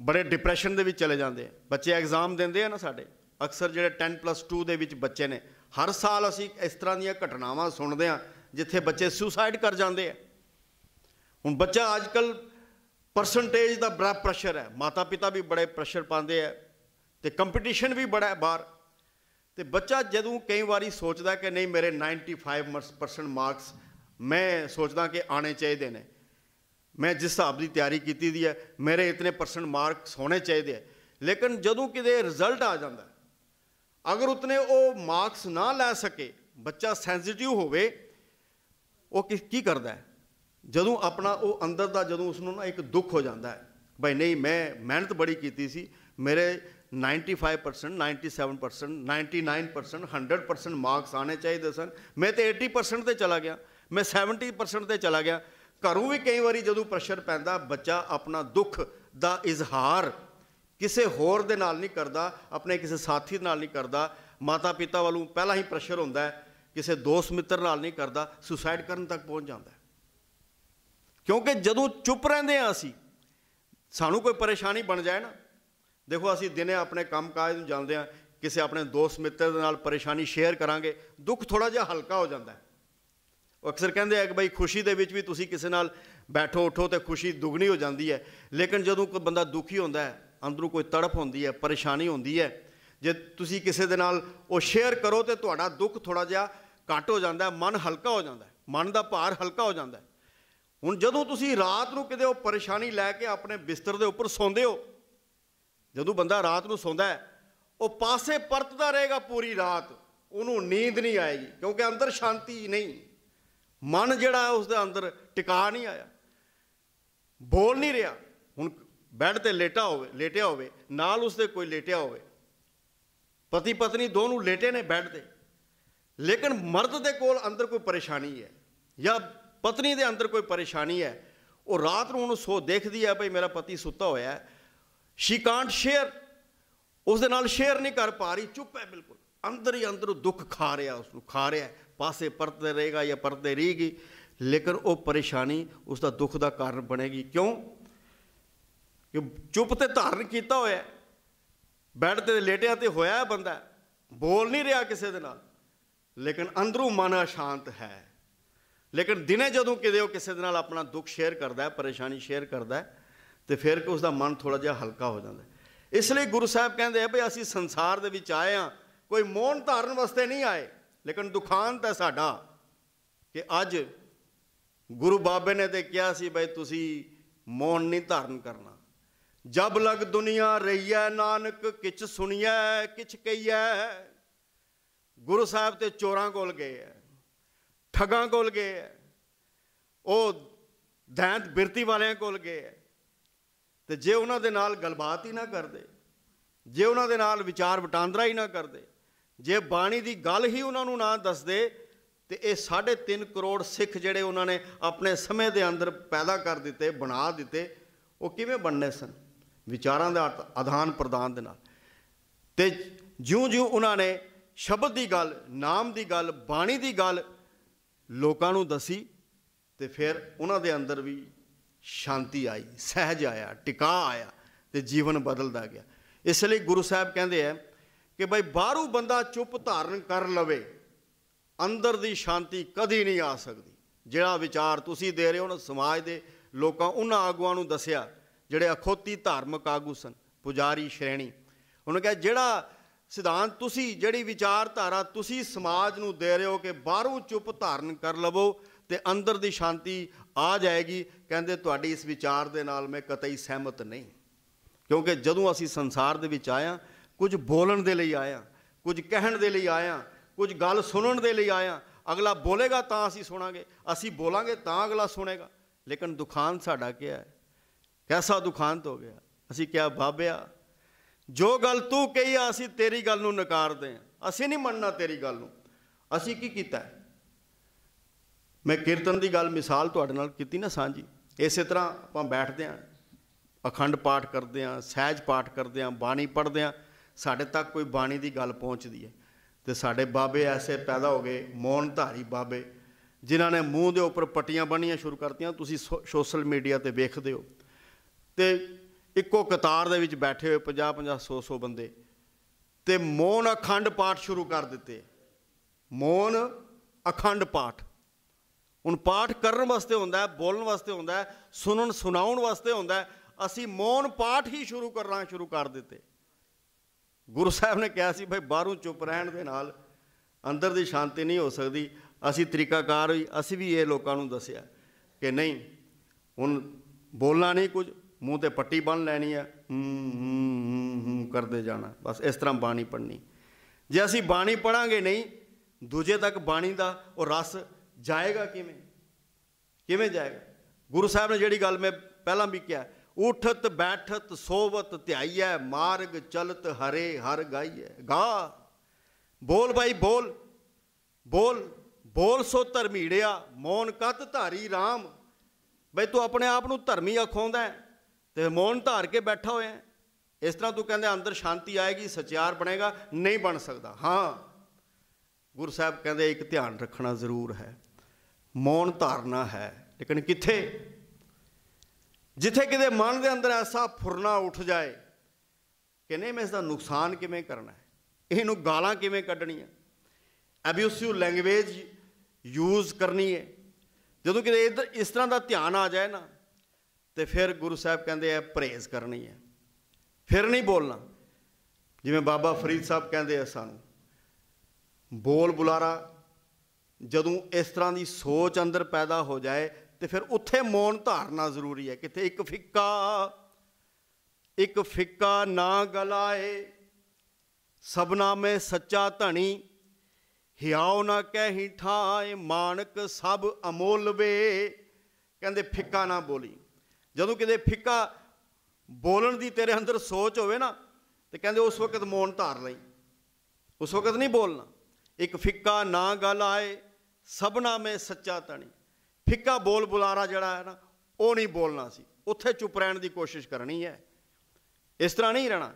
ਬੜੇ ਡਿਪਰੈਸ਼ਨ ਦੇ ਵਿੱਚ ਚਲੇ ਜਾਂਦੇ ਆ ਬੱਚੇ ਐਗਜ਼ਾਮ ਦਿੰਦੇ ਆ ਨਾ ਸਾਡੇ ਅਕਸਰ ਜਿਹੜੇ 10+2 ਦੇ ਵਿੱਚ ਬੱਚੇ ਨੇ ਹਰ ਸਾਲ ਅਸੀਂ ਇਸ ਤਰ੍ਹਾਂ ਦੀਆਂ ਘਟਨਾਵਾਂ ਸੁਣਦੇ ਆ ਜਿੱਥੇ ਬੱਚੇ ਸੁਸਾਈਡ ਕਰ ਜਾਂਦੇ ਆ ਹੁਣ ਬੱਚਾ ਅੱਜਕੱਲ ਪਰਸੈਂਟੇਜ ਦਾ ਬੜਾ ਪ੍ਰੈਸ਼ਰ ਹੈ ਮਾਤਾ ਪਿਤਾ ਵੀ ਬੜੇ ਪ੍ਰੈਸ਼ਰ ਪਾਉਂਦੇ ਆ ਤੇ ਕੰਪੀਟੀਸ਼ਨ ਵੀ ਬੜਾ ਬਾਰ ਬਾਹਰ ਤੇ ਬੱਚਾ ਜਦੋਂ ਕਈ ਵਾਰੀ ਸੋਚਦਾ ਕਿ ਨਹੀਂ ਮੇਰੇ 95% ਮਾਰਕਸ ਮੈਂ ਸੋਚਦਾ ਕਿ ਆਣੇ ਚਾਹੀਦੇ ਨੇ ਮੈਂ ਜਿਸ ਹਿਸਾਬ ਦੀ ਤਿਆਰੀ ਕੀਤੀ ਦੀ ਹੈ ਮੇਰੇ ਇਤਨੇ ਪਰਸੈਂਟ ਮਾਰਕਸ ਹੋਣੇ ਚਾਹੀਦੇ ਹੈ ਲੇਕਿਨ ਜਦੋਂ ਕਿਤੇ ਰਿਜ਼ਲਟ ਆ ਜਾਂਦਾ ਅਗਰ ਉਤਨੇ ਉਹ ਮਾਰਕਸ ਨਾ ਲੈ ਸਕੇ ਬੱਚਾ ਸੈਂਸਿਟਿਵ ਹੋਵੇ ਉਹ ਕੀ ਕਰਦਾ ਹੈ ਜਦੋਂ ਆਪਣਾ ਉਹ ਅੰਦਰ ਦਾ ਜਦੋਂ ਉਸ ਨੂੰ ਨਾ ਇੱਕ ਦੁੱਖ ਹੋ ਜਾਂਦਾ ਹੈ ਭਾਈ ਨਹੀਂ ਮੈਂ ਮਿਹਨਤ ਬੜੀ ਕੀਤੀ ਸੀ ਮੇਰੇ 95% 97% 99% 100% ਮਾਰਕਸ ਆਣੇ ਚਾਹੀਦੇ ਸਨ ਮੈਂ ਤੇ 80% ਤੇ ਚਲਾ ਗਿਆ ਮੈਂ 70% ਤੇ ਚਲਾ ਗਿਆ ਘਰੋਂ ਵੀ ਕਈ ਵਾਰੀ ਜਦੋਂ ਪ੍ਰੈਸ਼ਰ ਪੈਂਦਾ ਬੱਚਾ ਆਪਣਾ ਦੁੱਖ ਦਾ ਇਜ਼ਹਾਰ ਕਿਸੇ ਹੋਰ ਦੇ ਨਾਲ ਨਹੀਂ ਕਰਦਾ ਆਪਣੇ ਕਿਸੇ ਸਾਥੀ ਨਾਲ ਨਹੀਂ ਕਰਦਾ ਮਾਤਾ ਪਿਤਾ ਵੱਲੋਂ ਪਹਿਲਾਂ ਹੀ ਪ੍ਰੈਸ਼ਰ ਹੁੰਦਾ ਹੈ ਕਿਸੇ ਦੋਸਤ ਮਿੱਤਰ ਨਾਲ ਨਹੀਂ ਕਰਦਾ ਸੁਸਾਈਡ ਕਰਨ ਤੱਕ ਪਹੁੰਚ ਜਾਂਦਾ ਕਿਉਂਕਿ ਜਦੋਂ ਚੁੱਪ ਰਹਿੰਦੇ ਆ ਅਸੀਂ ਸਾਨੂੰ ਕੋਈ ਪਰੇਸ਼ਾਨੀ ਬਣ ਜਾਏ ਨਾ ਦੇਖੋ ਅਸੀਂ ਦਿਨੇ ਆਪਣੇ ਕੰਮਕਾਜ ਨੂੰ ਜਾਂਦੇ ਆ ਕਿਸੇ ਆਪਣੇ ਦੋਸਤ ਮਿੱਤਰ ਦੇ ਨਾਲ ਪਰੇਸ਼ਾਨੀ ਸ਼ੇਅਰ ਕਰਾਂਗੇ ਦੁੱਖ ਥੋੜਾ ਜਿਹਾ ਹਲਕਾ ਹੋ ਜਾਂਦਾ ਹੈ ਉਹ ਅਕਸਰ ਕਹਿੰਦੇ ਆ ਕਿ ਬਈ ਖੁਸ਼ੀ ਦੇ ਵਿੱਚ ਵੀ ਤੁਸੀਂ ਕਿਸੇ ਨਾਲ ਬੈਠੋ ਉਠੋ ਤੇ ਖੁਸ਼ੀ ਦੁੱਗਣੀ ਹੋ ਜਾਂਦੀ ਹੈ ਲੇਕਿਨ ਜਦੋਂ ਕੋਈ ਬੰਦਾ ਦੁਖੀ ਹੁੰਦਾ ਹੈ ਅੰਦਰੋਂ ਕੋਈ ਤੜਪ ਹੁੰਦੀ ਹੈ ਪਰੇਸ਼ਾਨੀ ਹੁੰਦੀ ਹੈ ਜੇ ਤੁਸੀਂ ਕਿਸੇ ਦੇ ਨਾਲ ਉਹ ਸ਼ੇਅਰ ਕਰੋ ਤੇ ਤੁਹਾਡਾ ਦੁੱਖ ਥੋੜਾ ਜਿਹਾ ਘਟ ਹੋ ਜਾਂਦਾ ਮਨ ਹਲਕਾ ਹੋ ਜਾਂਦਾ ਹੈ ਮਨ ਦਾ ਭਾਰ ਹਲਕਾ ਹੋ ਜਾਂਦਾ ਹੈ ਹੁਣ ਜਦੋਂ ਤੁਸੀਂ ਰਾਤ ਨੂੰ ਕਿਤੇ ਉਹ ਪਰੇਸ਼ਾਨੀ ਲੈ ਕੇ ਆਪਣੇ ਬਿਸਤਰ ਦੇ ਉੱਪਰ ਸੌਂਦੇ ਹੋ ਜਦੋਂ ਬੰਦਾ ਰਾਤ ਨੂੰ ਸੌਂਦਾ ਹੈ ਉਹ ਪਾਸੇ ਪਰਤਦਾ ਰਹੇਗਾ ਪੂਰੀ ਰਾਤ ਉਹਨੂੰ ਨੀਂਦ ਨਹੀਂ ਆਏਗੀ ਕਿਉਂਕਿ ਅੰਦਰ ਸ਼ਾਂਤੀ ਨਹੀਂ ਮਨ ਜਿਹੜਾ ਉਸ ਦੇ ਅੰਦਰ ਟਿਕਾ ਨਹੀਂ ਆਇਆ ਬੋਲ ਨਹੀਂ ਰਿਹਾ ਹੁਣ ਬੈੱਡ ਤੇ ਲੇਟਾ ਹੋਵੇ ਲੇਟਿਆ ਹੋਵੇ ਨਾਲ ਉਸ ਦੇ ਕੋਈ ਲੇਟਿਆ ਹੋਵੇ ਪਤੀ ਪਤਨੀ ਦੋਨੋਂ ਲੇਟੇ ਨੇ ਬੈੱਡ ਤੇ ਲੇਕਿਨ ਮਰਦ ਦੇ ਕੋਲ ਅੰਦਰ ਕੋਈ ਪਰੇਸ਼ਾਨੀ ਹੈ ਜਾਂ ਪਤਨੀ ਦੇ ਅੰਦਰ ਕੋਈ ਪਰੇਸ਼ਾਨੀ ਹੈ ਉਹ ਰਾਤ ਨੂੰ ਉਹਨੂੰ ਸੋ ਦੇਖਦੀ ਹੈ ਭਈ ਮੇਰਾ ਪਤੀ ਸੁੱਤਾ ਹੋਇਆ ਹੈ ਸ਼ੀ ਕਾਂਟ ਸ਼ੇਅਰ ਉਸ ਦੇ ਨਾਲ ਸ਼ੇਅਰ ਨਹੀਂ ਕਰ ਪਾ ਰਹੀ ਚੁੱਪ ਹੈ ਬਿਲਕੁਲ ਅੰਦਰ ਹੀ ਅੰਦਰ ਦੁੱਖ ਖਾ ਰਿਹਾ ਉਸ ਨੂੰ ਖਾ ਰਿਹਾ ਪਾਸੇ ਪਰਤੇ ਰਹੇਗਾ ਜਾਂ ਪਰਤੇ ਰਹੀਗੀ ਲੇਕਿਨ ਉਹ ਪਰੇਸ਼ਾਨੀ ਉਸ ਦਾ ਦੁੱਖ ਦਾ ਕਾਰਨ ਬਣੇਗੀ ਕਿਉਂ ਕਿ ਚੁੱਪ ਤੇ ਧਾਰਨ ਕੀਤਾ ਹੋਇਆ ਬੈੱਡ ਤੇ ਲੇਟਿਆ ਤੇ ਹੋਇਆ ਬੰਦਾ ਬੋਲ ਨਹੀਂ ਰਿਹਾ ਕਿਸੇ ਦੇ ਨਾਲ ਲੇਕਿਨ ਅੰਦਰੋਂ ਮਨ ਅਸ਼ਾਂਤ ਹੈ ਲੇਕਿਨ ਦਿਨੇ ਜਦੋਂ ਕਿਦੇ ਉਹ ਕਿਸੇ ਦੇ ਨਾਲ ਆਪਣਾ ਦੁੱਖ ਸ਼ੇਅਰ ਕਰਦਾ ਹੈ ਪਰੇਸ਼ਾਨੀ ਸ਼ੇਅਰ ਕਰਦਾ ਹੈ ਤੇ ਫਿਰ ਉਸ ਦਾ ਮਨ ਥੋੜਾ ਜਿਹਾ ਹਲਕਾ ਹੋ ਜਾਂਦਾ ਇਸ ਲਈ ਗੁਰੂ ਸਾਹਿਬ ਕਹਿੰਦੇ ਆ ਵੀ ਅਸੀਂ ਸੰਸਾਰ ਦੇ ਵਿੱਚ ਆਏ ਆ ਕੋਈ ਮੋਹਨ ਧਾਰਨ ਵਾਸਤੇ ਨਹੀਂ ਆਏ ਲੇਕਿਨ ਦੁਖਾਂਤ ਹੈ ਸਾਡਾ ਕਿ ਅੱਜ ਗੁਰੂ ਬਾਬੇ ਨੇ ਤੇ ਕਿਹਾ ਸੀ ਭਈ ਤੁਸੀਂ ਮੋਹਨ ਨਹੀਂ ਧਾਰਨ ਕਰਨਾ ਜਬ ਲਗ ਦੁਨੀਆ ਰਹੀਐ ਨਾਨਕ ਕਿਛ ਸੁਣੀਐ ਕਿਛ ਕਹੀਐ ਗੁਰੂ ਸਾਹਿਬ ਤੇ ਚੋਰਾਂ ਕੋਲ ਗਏ ਐ ਠਗਾਂ ਕੋਲ ਗਏ ਐ ਉਹ ਦੈਂਤ ਬਿਰਤੀ ਵਾਲਿਆਂ ਕੋਲ ਗਏ ਐ ਤੇ ਜੇ ਉਹਨਾਂ ਦੇ ਨਾਲ ਗੱਲਬਾਤ ਹੀ ਨਾ ਕਰਦੇ ਜੇ ਉਹਨਾਂ ਦੇ ਨਾਲ ਵਿਚਾਰ ਵਟਾਂਦਰਾ ਹੀ ਨਾ ਕਰਦੇ ਜੇ ਬਾਣੀ ਦੀ ਗੱਲ ਹੀ ਉਹਨਾਂ ਨੂੰ ਨਾ ਦੱਸਦੇ ਤੇ ਇਹ 3.5 ਕਰੋੜ ਸਿੱਖ ਜਿਹੜੇ ਉਹਨਾਂ ਨੇ ਆਪਣੇ ਸਮੇਂ ਦੇ ਅੰਦਰ ਪੈਦਾ ਕਰ ਦਿੱਤੇ ਬਣਾ ਦਿੱਤੇ ਉਹ ਕਿਵੇਂ ਬਣਨੇ ਸਨ ਵਿਚਾਰਾਂ ਦਾ ਆਧਾਨ ਪ੍ਰਦਾਨ ਦੇ ਨਾਲ ਤੇ ਜਿਉਂ-ਜਿਉਂ ਉਹਨਾਂ ਨੇ ਸ਼ਬਦ ਦੀ ਗੱਲ ਨਾਮ ਦੀ ਗੱਲ ਬਾਣੀ ਦੀ ਗੱਲ ਲੋਕਾਂ ਨੂੰ ਦਸੀ ਤੇ ਫਿਰ ਉਹਨਾਂ ਦੇ ਅੰਦਰ ਵੀ ਸ਼ਾਂਤੀ ਆਈ ਸਹਿਜ ਆਇਆ ਟਿਕਾ ਆਇਆ ਤੇ ਜੀਵਨ ਬਦਲਦਾ ਗਿਆ ਇਸ ਲਈ ਗੁਰੂ ਸਾਹਿਬ ਕਹਿੰਦੇ ਆ ਕਿ ਭਾਈ ਬਾਹਰੂ ਬੰਦਾ ਚੁੱਪ ਧਾਰਨ ਕਰ ਲਵੇ ਅੰਦਰ ਦੀ ਸ਼ਾਂਤੀ ਕਦੀ ਨਹੀਂ ਆ ਸਕਦੀ ਜਿਹੜਾ ਵਿਚਾਰ ਤੁਸੀਂ ਦੇ ਰਹੇ ਹੋ ਨਾ ਸਮਾਜ ਦੇ ਲੋਕਾਂ ਉਹਨਾਂ ਆਗੂਆਂ ਨੂੰ ਦੱਸਿਆ ਜਿਹੜੇ ਅਖੋਤੀ ਧਾਰਮਿਕ ਆਗੂ ਸਨ ਪੁਜਾਰੀ ਸ਼੍ਰੇਣੀ ਉਹਨਾਂ ਕਿਹਾ ਜਿਹੜਾ ਸਿਧਾਂਤ ਤੁਸੀਂ ਜਿਹੜੀ ਵਿਚਾਰਧਾਰਾ ਤੁਸੀਂ ਸਮਾਜ ਨੂੰ ਦੇ ਰਹੇ ਹੋ ਕਿ ਬਾਹਰੋਂ ਚੁੱਪ ਧਾਰਨ ਕਰ ਲਵੋ ਤੇ ਅੰਦਰ ਦੀ ਸ਼ਾਂਤੀ ਆ ਜਾਏਗੀ ਕਹਿੰਦੇ ਤੁਹਾਡੀ ਇਸ ਵਿਚਾਰ ਦੇ ਨਾਲ ਮੈਂ ਕਤਈ ਸਹਿਮਤ ਨਹੀਂ ਕਿਉਂਕਿ ਜਦੋਂ ਅਸੀਂ ਸੰਸਾਰ ਦੇ ਵਿੱਚ ਆਇਆ ਕੁਝ ਬੋਲਣ ਦੇ ਲਈ ਆਇਆ ਕੁਝ ਕਹਿਣ ਦੇ ਲਈ ਆਇਆ ਕੁਝ ਗੱਲ ਸੁਣਨ ਦੇ ਲਈ ਆਇਆ ਅਗਲਾ ਬੋਲੇਗਾ ਤਾਂ ਅਸੀਂ ਸੁਣਾਂਗੇ ਅਸੀਂ ਬੋਲਾਂਗੇ ਤਾਂ ਅਗਲਾ ਸੁਣੇਗਾ ਲੇਕਿਨ ਦੁਖਾਂਤ ਸਾਡਾ ਕਿਹਾ ਹੈ ਕੈਸਾ ਦੁਖਾਂਤ ਹੋ ਗਿਆ ਅਸੀਂ ਕਿਹਾ ਬਾਬਿਆ ਜੋ ਗੱਲ ਤੂੰ ਕਹੀ ਆ ਅਸੀਂ ਤੇਰੀ ਗੱਲ ਨੂੰ ਨਕਾਰਦੇ ਆ ਅਸੀਂ ਨਹੀਂ ਮੰਨਣਾ ਤੇਰੀ ਗੱਲ ਨੂੰ ਅਸੀਂ ਕੀ ਕੀਤਾ ਮੈਂ ਕੀਰਤਨ ਦੀ ਗੱਲ ਮਿਸਾਲ ਤੁਹਾਡੇ ਨਾਲ ਕੀਤੀ ਨਾ ਸਾਂਝੀ ਇਸੇ ਤਰ੍ਹਾਂ ਆਪਾਂ ਬੈਠਦੇ ਆਂ ਅਖੰਡ ਪਾਠ ਕਰਦੇ ਆਂ ਸਹਿਜ ਪਾਠ ਕਰਦੇ ਆਂ ਬਾਣੀ ਪੜ੍ਹਦੇ ਆਂ ਸਾਡੇ ਤੱਕ ਕੋਈ ਬਾਣੀ ਦੀ ਗੱਲ ਪਹੁੰਚਦੀ ਹੈ ਤੇ ਸਾਡੇ ਬਾਬੇ ਐਸੇ ਪੈਦਾ ਹੋ ਗਏ ਮੌਨਧਾਰੀ ਬਾਬੇ ਜਿਨ੍ਹਾਂ ਨੇ ਮੂੰਹ ਦੇ ਉੱਪਰ ਪੱਟੀਆਂ ਬੰਨੀਆਂ ਸ਼ੁਰੂ ਕਰਤੀਆਂ ਤੁਸੀਂ ਸੋਸ਼ਲ ਮੀਡੀਆ ਤੇ ਵੇਖਦੇ ਹੋ ਤੇ ਇੱਕੋ ਕਤਾਰ ਦੇ ਵਿੱਚ ਬੈਠੇ ਹੋਏ 50 50 100 100 ਬੰਦੇ ਤੇ ਮੌਨ ਅਖੰਡ ਪਾਠ ਸ਼ੁਰੂ ਕਰ ਦਿੱਤੇ ਮੌਨ ਅਖੰਡ ਪਾਠ ਹੁਣ ਪਾਠ ਕਰਨ ਵਾਸਤੇ ਹੁੰਦਾ ਹੈ ਬੋਲਣ ਵਾਸਤੇ ਹੁੰਦਾ ਹੈ ਸੁਣਨ ਸੁਣਾਉਣ ਵਾਸਤੇ ਹੁੰਦਾ ਹੈ ਅਸੀਂ ਮੌਨ ਪਾਠ ਹੀ ਸ਼ੁਰੂ ਕਰਨਾ ਸ਼ੁਰੂ ਕਰ ਦਿੱਤੇ ਗੁਰੂ ਸਾਹਿਬ ਨੇ ਕਿਹਾ ਸੀ ਭਾਈ ਬਾਹਰੋਂ ਚੁੱਪ ਰਹਿਣ ਦੇ ਨਾਲ ਅੰਦਰ ਦੀ ਸ਼ਾਂਤੀ ਨਹੀਂ ਹੋ ਸਕਦੀ ਅਸੀਂ ਤਰੀਕਾਕਾਰ ਹੋਈ ਅਸੀਂ ਵੀ ਇਹ ਲੋਕਾਂ ਨੂੰ ਦੱਸਿਆ ਕਿ ਨਹੀਂ ਹੁਣ ਬੋਲਣਾ ਨਹੀਂ ਕੁਝ ਮੂੰਹ ਤੇ ਪੱਟੀ ਬੰਨ ਲੈਣੀ ਆ ਹੂੰ ਕਰਦੇ ਜਾਣਾ ਬਸ ਇਸ ਤਰ੍ਹਾਂ ਬਾਣੀ ਪੜਨੀ ਜੇ ਅਸੀਂ ਬਾਣੀ ਪੜਾਂਗੇ ਨਹੀਂ ਦੂਜੇ ਤੱਕ ਬਾਣੀ ਦਾ ਉਹ ਰਸ ਜਾਏਗਾ ਕਿਵੇਂ ਕਿਵੇਂ ਜਾਏਗਾ ਗੁਰੂ ਸਾਹਿਬ ਨੇ ਜਿਹੜੀ ਗੱਲ ਮੈਂ ਪਹਿਲਾਂ ਵੀ ਕਿਹਾ ਉਠਤ ਬੈਠਤ ਸੋਵਤ ਧਿਆਈਐ ਮਾਰਗ ਚਲਤ ਹਰੇ ਹਰ ਗਾਈਐ ਗਾ ਬੋਲ ਭਾਈ ਬੋਲ ਬੋਲ ਬੋਲ ਸੋ ਧਰਮੀੜਿਆ ਮੌਨ ਕਤ ਧਾਰੀ RAM ਬਈ ਤੂੰ ਆਪਣੇ ਆਪ ਨੂੰ ਧਰਮੀ ਆਖੋਂਦਾ ਤੇ ਮੌਨ ਧਾਰ ਕੇ ਬੈਠਾ ਹੋਇਆ ਇਸ ਤਰ੍ਹਾਂ ਤੂੰ ਕਹਿੰਦੇ ਅੰਦਰ ਸ਼ਾਂਤੀ ਆਏਗੀ ਸਚਿਆਰ ਬਣੇਗਾ ਨਹੀਂ ਬਣ ਸਕਦਾ ਹਾਂ ਗੁਰੂ ਸਾਹਿਬ ਕਹਿੰਦੇ ਇੱਕ ਧਿਆਨ ਰੱਖਣਾ ਜ਼ਰੂਰ ਹੈ ਮੌਨ ਧਾਰਨਾ ਹੈ ਲੇਕਿਨ ਕਿੱਥੇ ਜਿੱਥੇ ਕਿਤੇ ਮਨ ਦੇ ਅੰਦਰ ਐਸਾ ਫੁਰਨਾ ਉੱਠ ਜਾਏ ਕਿ ਨਹੀਂ ਮੈਂ ਇਸ ਦਾ ਨੁਕਸਾਨ ਕਿਵੇਂ ਕਰਨਾ ਹੈ ਇਹਨੂੰ ਗਾਲਾਂ ਕਿਵੇਂ ਕੱਢਣੀਆਂ ਐਬਿਊਸਿਵ ਲੈਂਗੁਏਜ ਯੂਜ਼ ਕਰਨੀ ਹੈ ਜਦੋਂ ਕਿਤੇ ਇਧਰ ਇਸ ਤਰ੍ਹਾਂ ਦਾ ਧਿਆਨ ਆ ਜਾਏ ਨਾ ਤੇ ਫਿਰ ਗੁਰੂ ਸਾਹਿਬ ਕਹਿੰਦੇ ਆ ਪ੍ਰੇਜ਼ ਕਰਨੀ ਹੈ ਫਿਰ ਨਹੀਂ ਬੋਲਣਾ ਜਿਵੇਂ ਬਾਬਾ ਫਰੀਦ ਸਾਹਿਬ ਕਹਿੰਦੇ ਆ ਸਾਨੂੰ ਬੋਲ ਬੁਲਾਰਾ ਜਦੋਂ ਇਸ ਤਰ੍ਹਾਂ ਦੀ ਸੋਚ ਅੰਦਰ ਪੈਦਾ ਹੋ ਜਾਏ ਤੇ ਫਿਰ ਉੱਥੇ ਮੌਨ ਧਾਰਨਾ ਜ਼ਰੂਰੀ ਹੈ ਕਿਤੇ ਇੱਕ ਫਿੱਕਾ ਇੱਕ ਫਿੱਕਾ ਨਾ ਗਲਾਏ ਸਬਨਾ ਮੈਂ ਸੱਚਾ ਧਣੀ ਹਿਆਉ ਨਾ ਕਹਿ ਠਾਏ ਮਾਨਕ ਸਭ ਅਮੋਲ ਵੇ ਕਹਿੰਦੇ ਫਿੱਕਾ ਨਾ ਬੋਲੀ ਜਦੋਂ ਕਿਤੇ ਫਿੱਕਾ ਬੋਲਣ ਦੀ ਤੇਰੇ ਅੰਦਰ ਸੋਚ ਹੋਵੇ ਨਾ ਤੇ ਕਹਿੰਦੇ ਉਸ ਵਕਤ ਮੌਨ ਧਾਰ ਲਈ ਉਸ ਵਕਤ ਨਹੀਂ ਬੋਲਣਾ ਇੱਕ ਫਿੱਕਾ ਨਾ ਗਲਾਏ ਸਭਨਾ ਮੈਂ ਸੱਚਾ ਤਣੀ ਫਿੱਕਾ ਬੋਲ ਬੁਲਾਰਾ ਜਿਹੜਾ ਹੈ ਨਾ ਉਹ ਨਹੀਂ ਬੋਲਣਾ ਸੀ ਉੱਥੇ ਚੁੱਪ ਰਹਿਣ ਦੀ ਕੋਸ਼ਿਸ਼ ਕਰਨੀ ਹੈ ਇਸ ਤਰ੍ਹਾਂ ਨਹੀਂ ਰਹਿਣਾ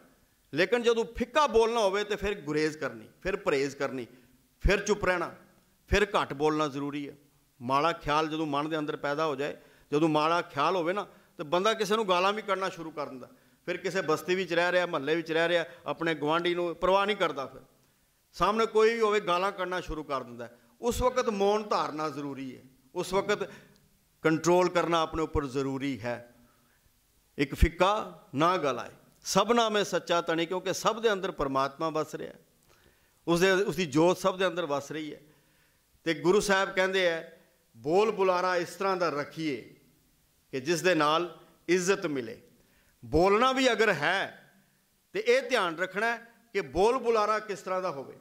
ਲੇਕਿਨ ਜਦੋਂ ਫਿੱਕਾ ਬੋਲਣਾ ਹੋਵੇ ਤੇ ਫਿਰ ਗੁਰੇਜ਼ ਕਰਨੀ ਫਿਰ ਪ੍ਰੇਜ਼ ਕਰਨੀ ਫਿਰ ਚੁੱਪ ਰਹਿਣਾ ਫਿਰ ਘੱਟ ਬੋਲਣਾ ਜ਼ਰੂਰੀ ਹੈ ਮਾੜਾ ਖਿਆਲ ਜਦੋਂ ਮਨ ਦੇ ਅੰਦਰ ਪੈਦਾ ਹੋ ਜਾਏ ਜਦੋਂ ਮਾੜਾ ਖਿਆਲ ਹੋਵੇ ਨਾ ਤੇ ਬੰਦਾ ਕਿਸੇ ਨੂੰ ਗਾਲਾਂ ਵੀ ਕੱਢਣਾ ਸ਼ੁਰੂ ਕਰ ਦਿੰਦਾ ਫਿਰ ਕਿਸੇ ਬਸਤੀ ਵਿੱਚ ਰਹਿ ਰਿਹਾ ਮਹੱਲੇ ਵਿੱਚ ਰਹਿ ਰਿਹਾ ਆਪਣੇ ਗਵਾਂਢੀ ਨੂੰ ਪਰਵਾਹ ਨਹੀਂ ਕਰਦਾ ਫਿਰ ਸਾਹਮਣੇ ਕੋਈ ਵੀ ਹੋਵੇ ਗਾਲਾਂ ਕੱਢਣਾ ਸ਼ੁਰੂ ਕਰ ਦਿੰਦਾ ਉਸ ਵਕਤ ਮੌਨ ਧਾਰਨਾ ਜ਼ਰੂਰੀ ਹੈ ਉਸ ਵਕਤ ਕੰਟਰੋਲ ਕਰਨਾ ਆਪਣੇ ਉੱਪਰ ਜ਼ਰੂਰੀ ਹੈ ਇੱਕ ਫਿੱਕਾ ਨਾ ਗਲਾਏ ਸਭਨਾ ਮੈਂ ਸੱਚਾ ਤਣੀ ਕਿਉਂਕਿ ਸਭ ਦੇ ਅੰਦਰ ਪਰਮਾਤਮਾ ਵਸ ਰਿਹਾ ਉਸ ਦੇ ਉਸ ਦੀ ਜੋਤ ਸਭ ਦੇ ਅੰਦਰ ਵਸ ਰਹੀ ਹੈ ਤੇ ਗੁਰੂ ਸਾਹਿਬ ਕਹਿੰਦੇ ਆ ਬੋਲ ਬੁਲਾਰਾ ਇਸ ਤਰ੍ਹਾਂ ਦਾ ਰੱਖੀਏ ਕਿ ਜਿਸ ਦੇ ਨਾਲ ਇੱਜ਼ਤ ਮਿਲੇ ਬੋਲਣਾ ਵੀ ਅਗਰ ਹੈ ਤੇ ਇਹ ਧਿਆਨ ਰੱਖਣਾ ਕਿ ਬੋਲ ਬੁਲਾਰਾ ਕਿਸ ਤਰ੍ਹਾਂ ਦਾ ਹੋਵੇ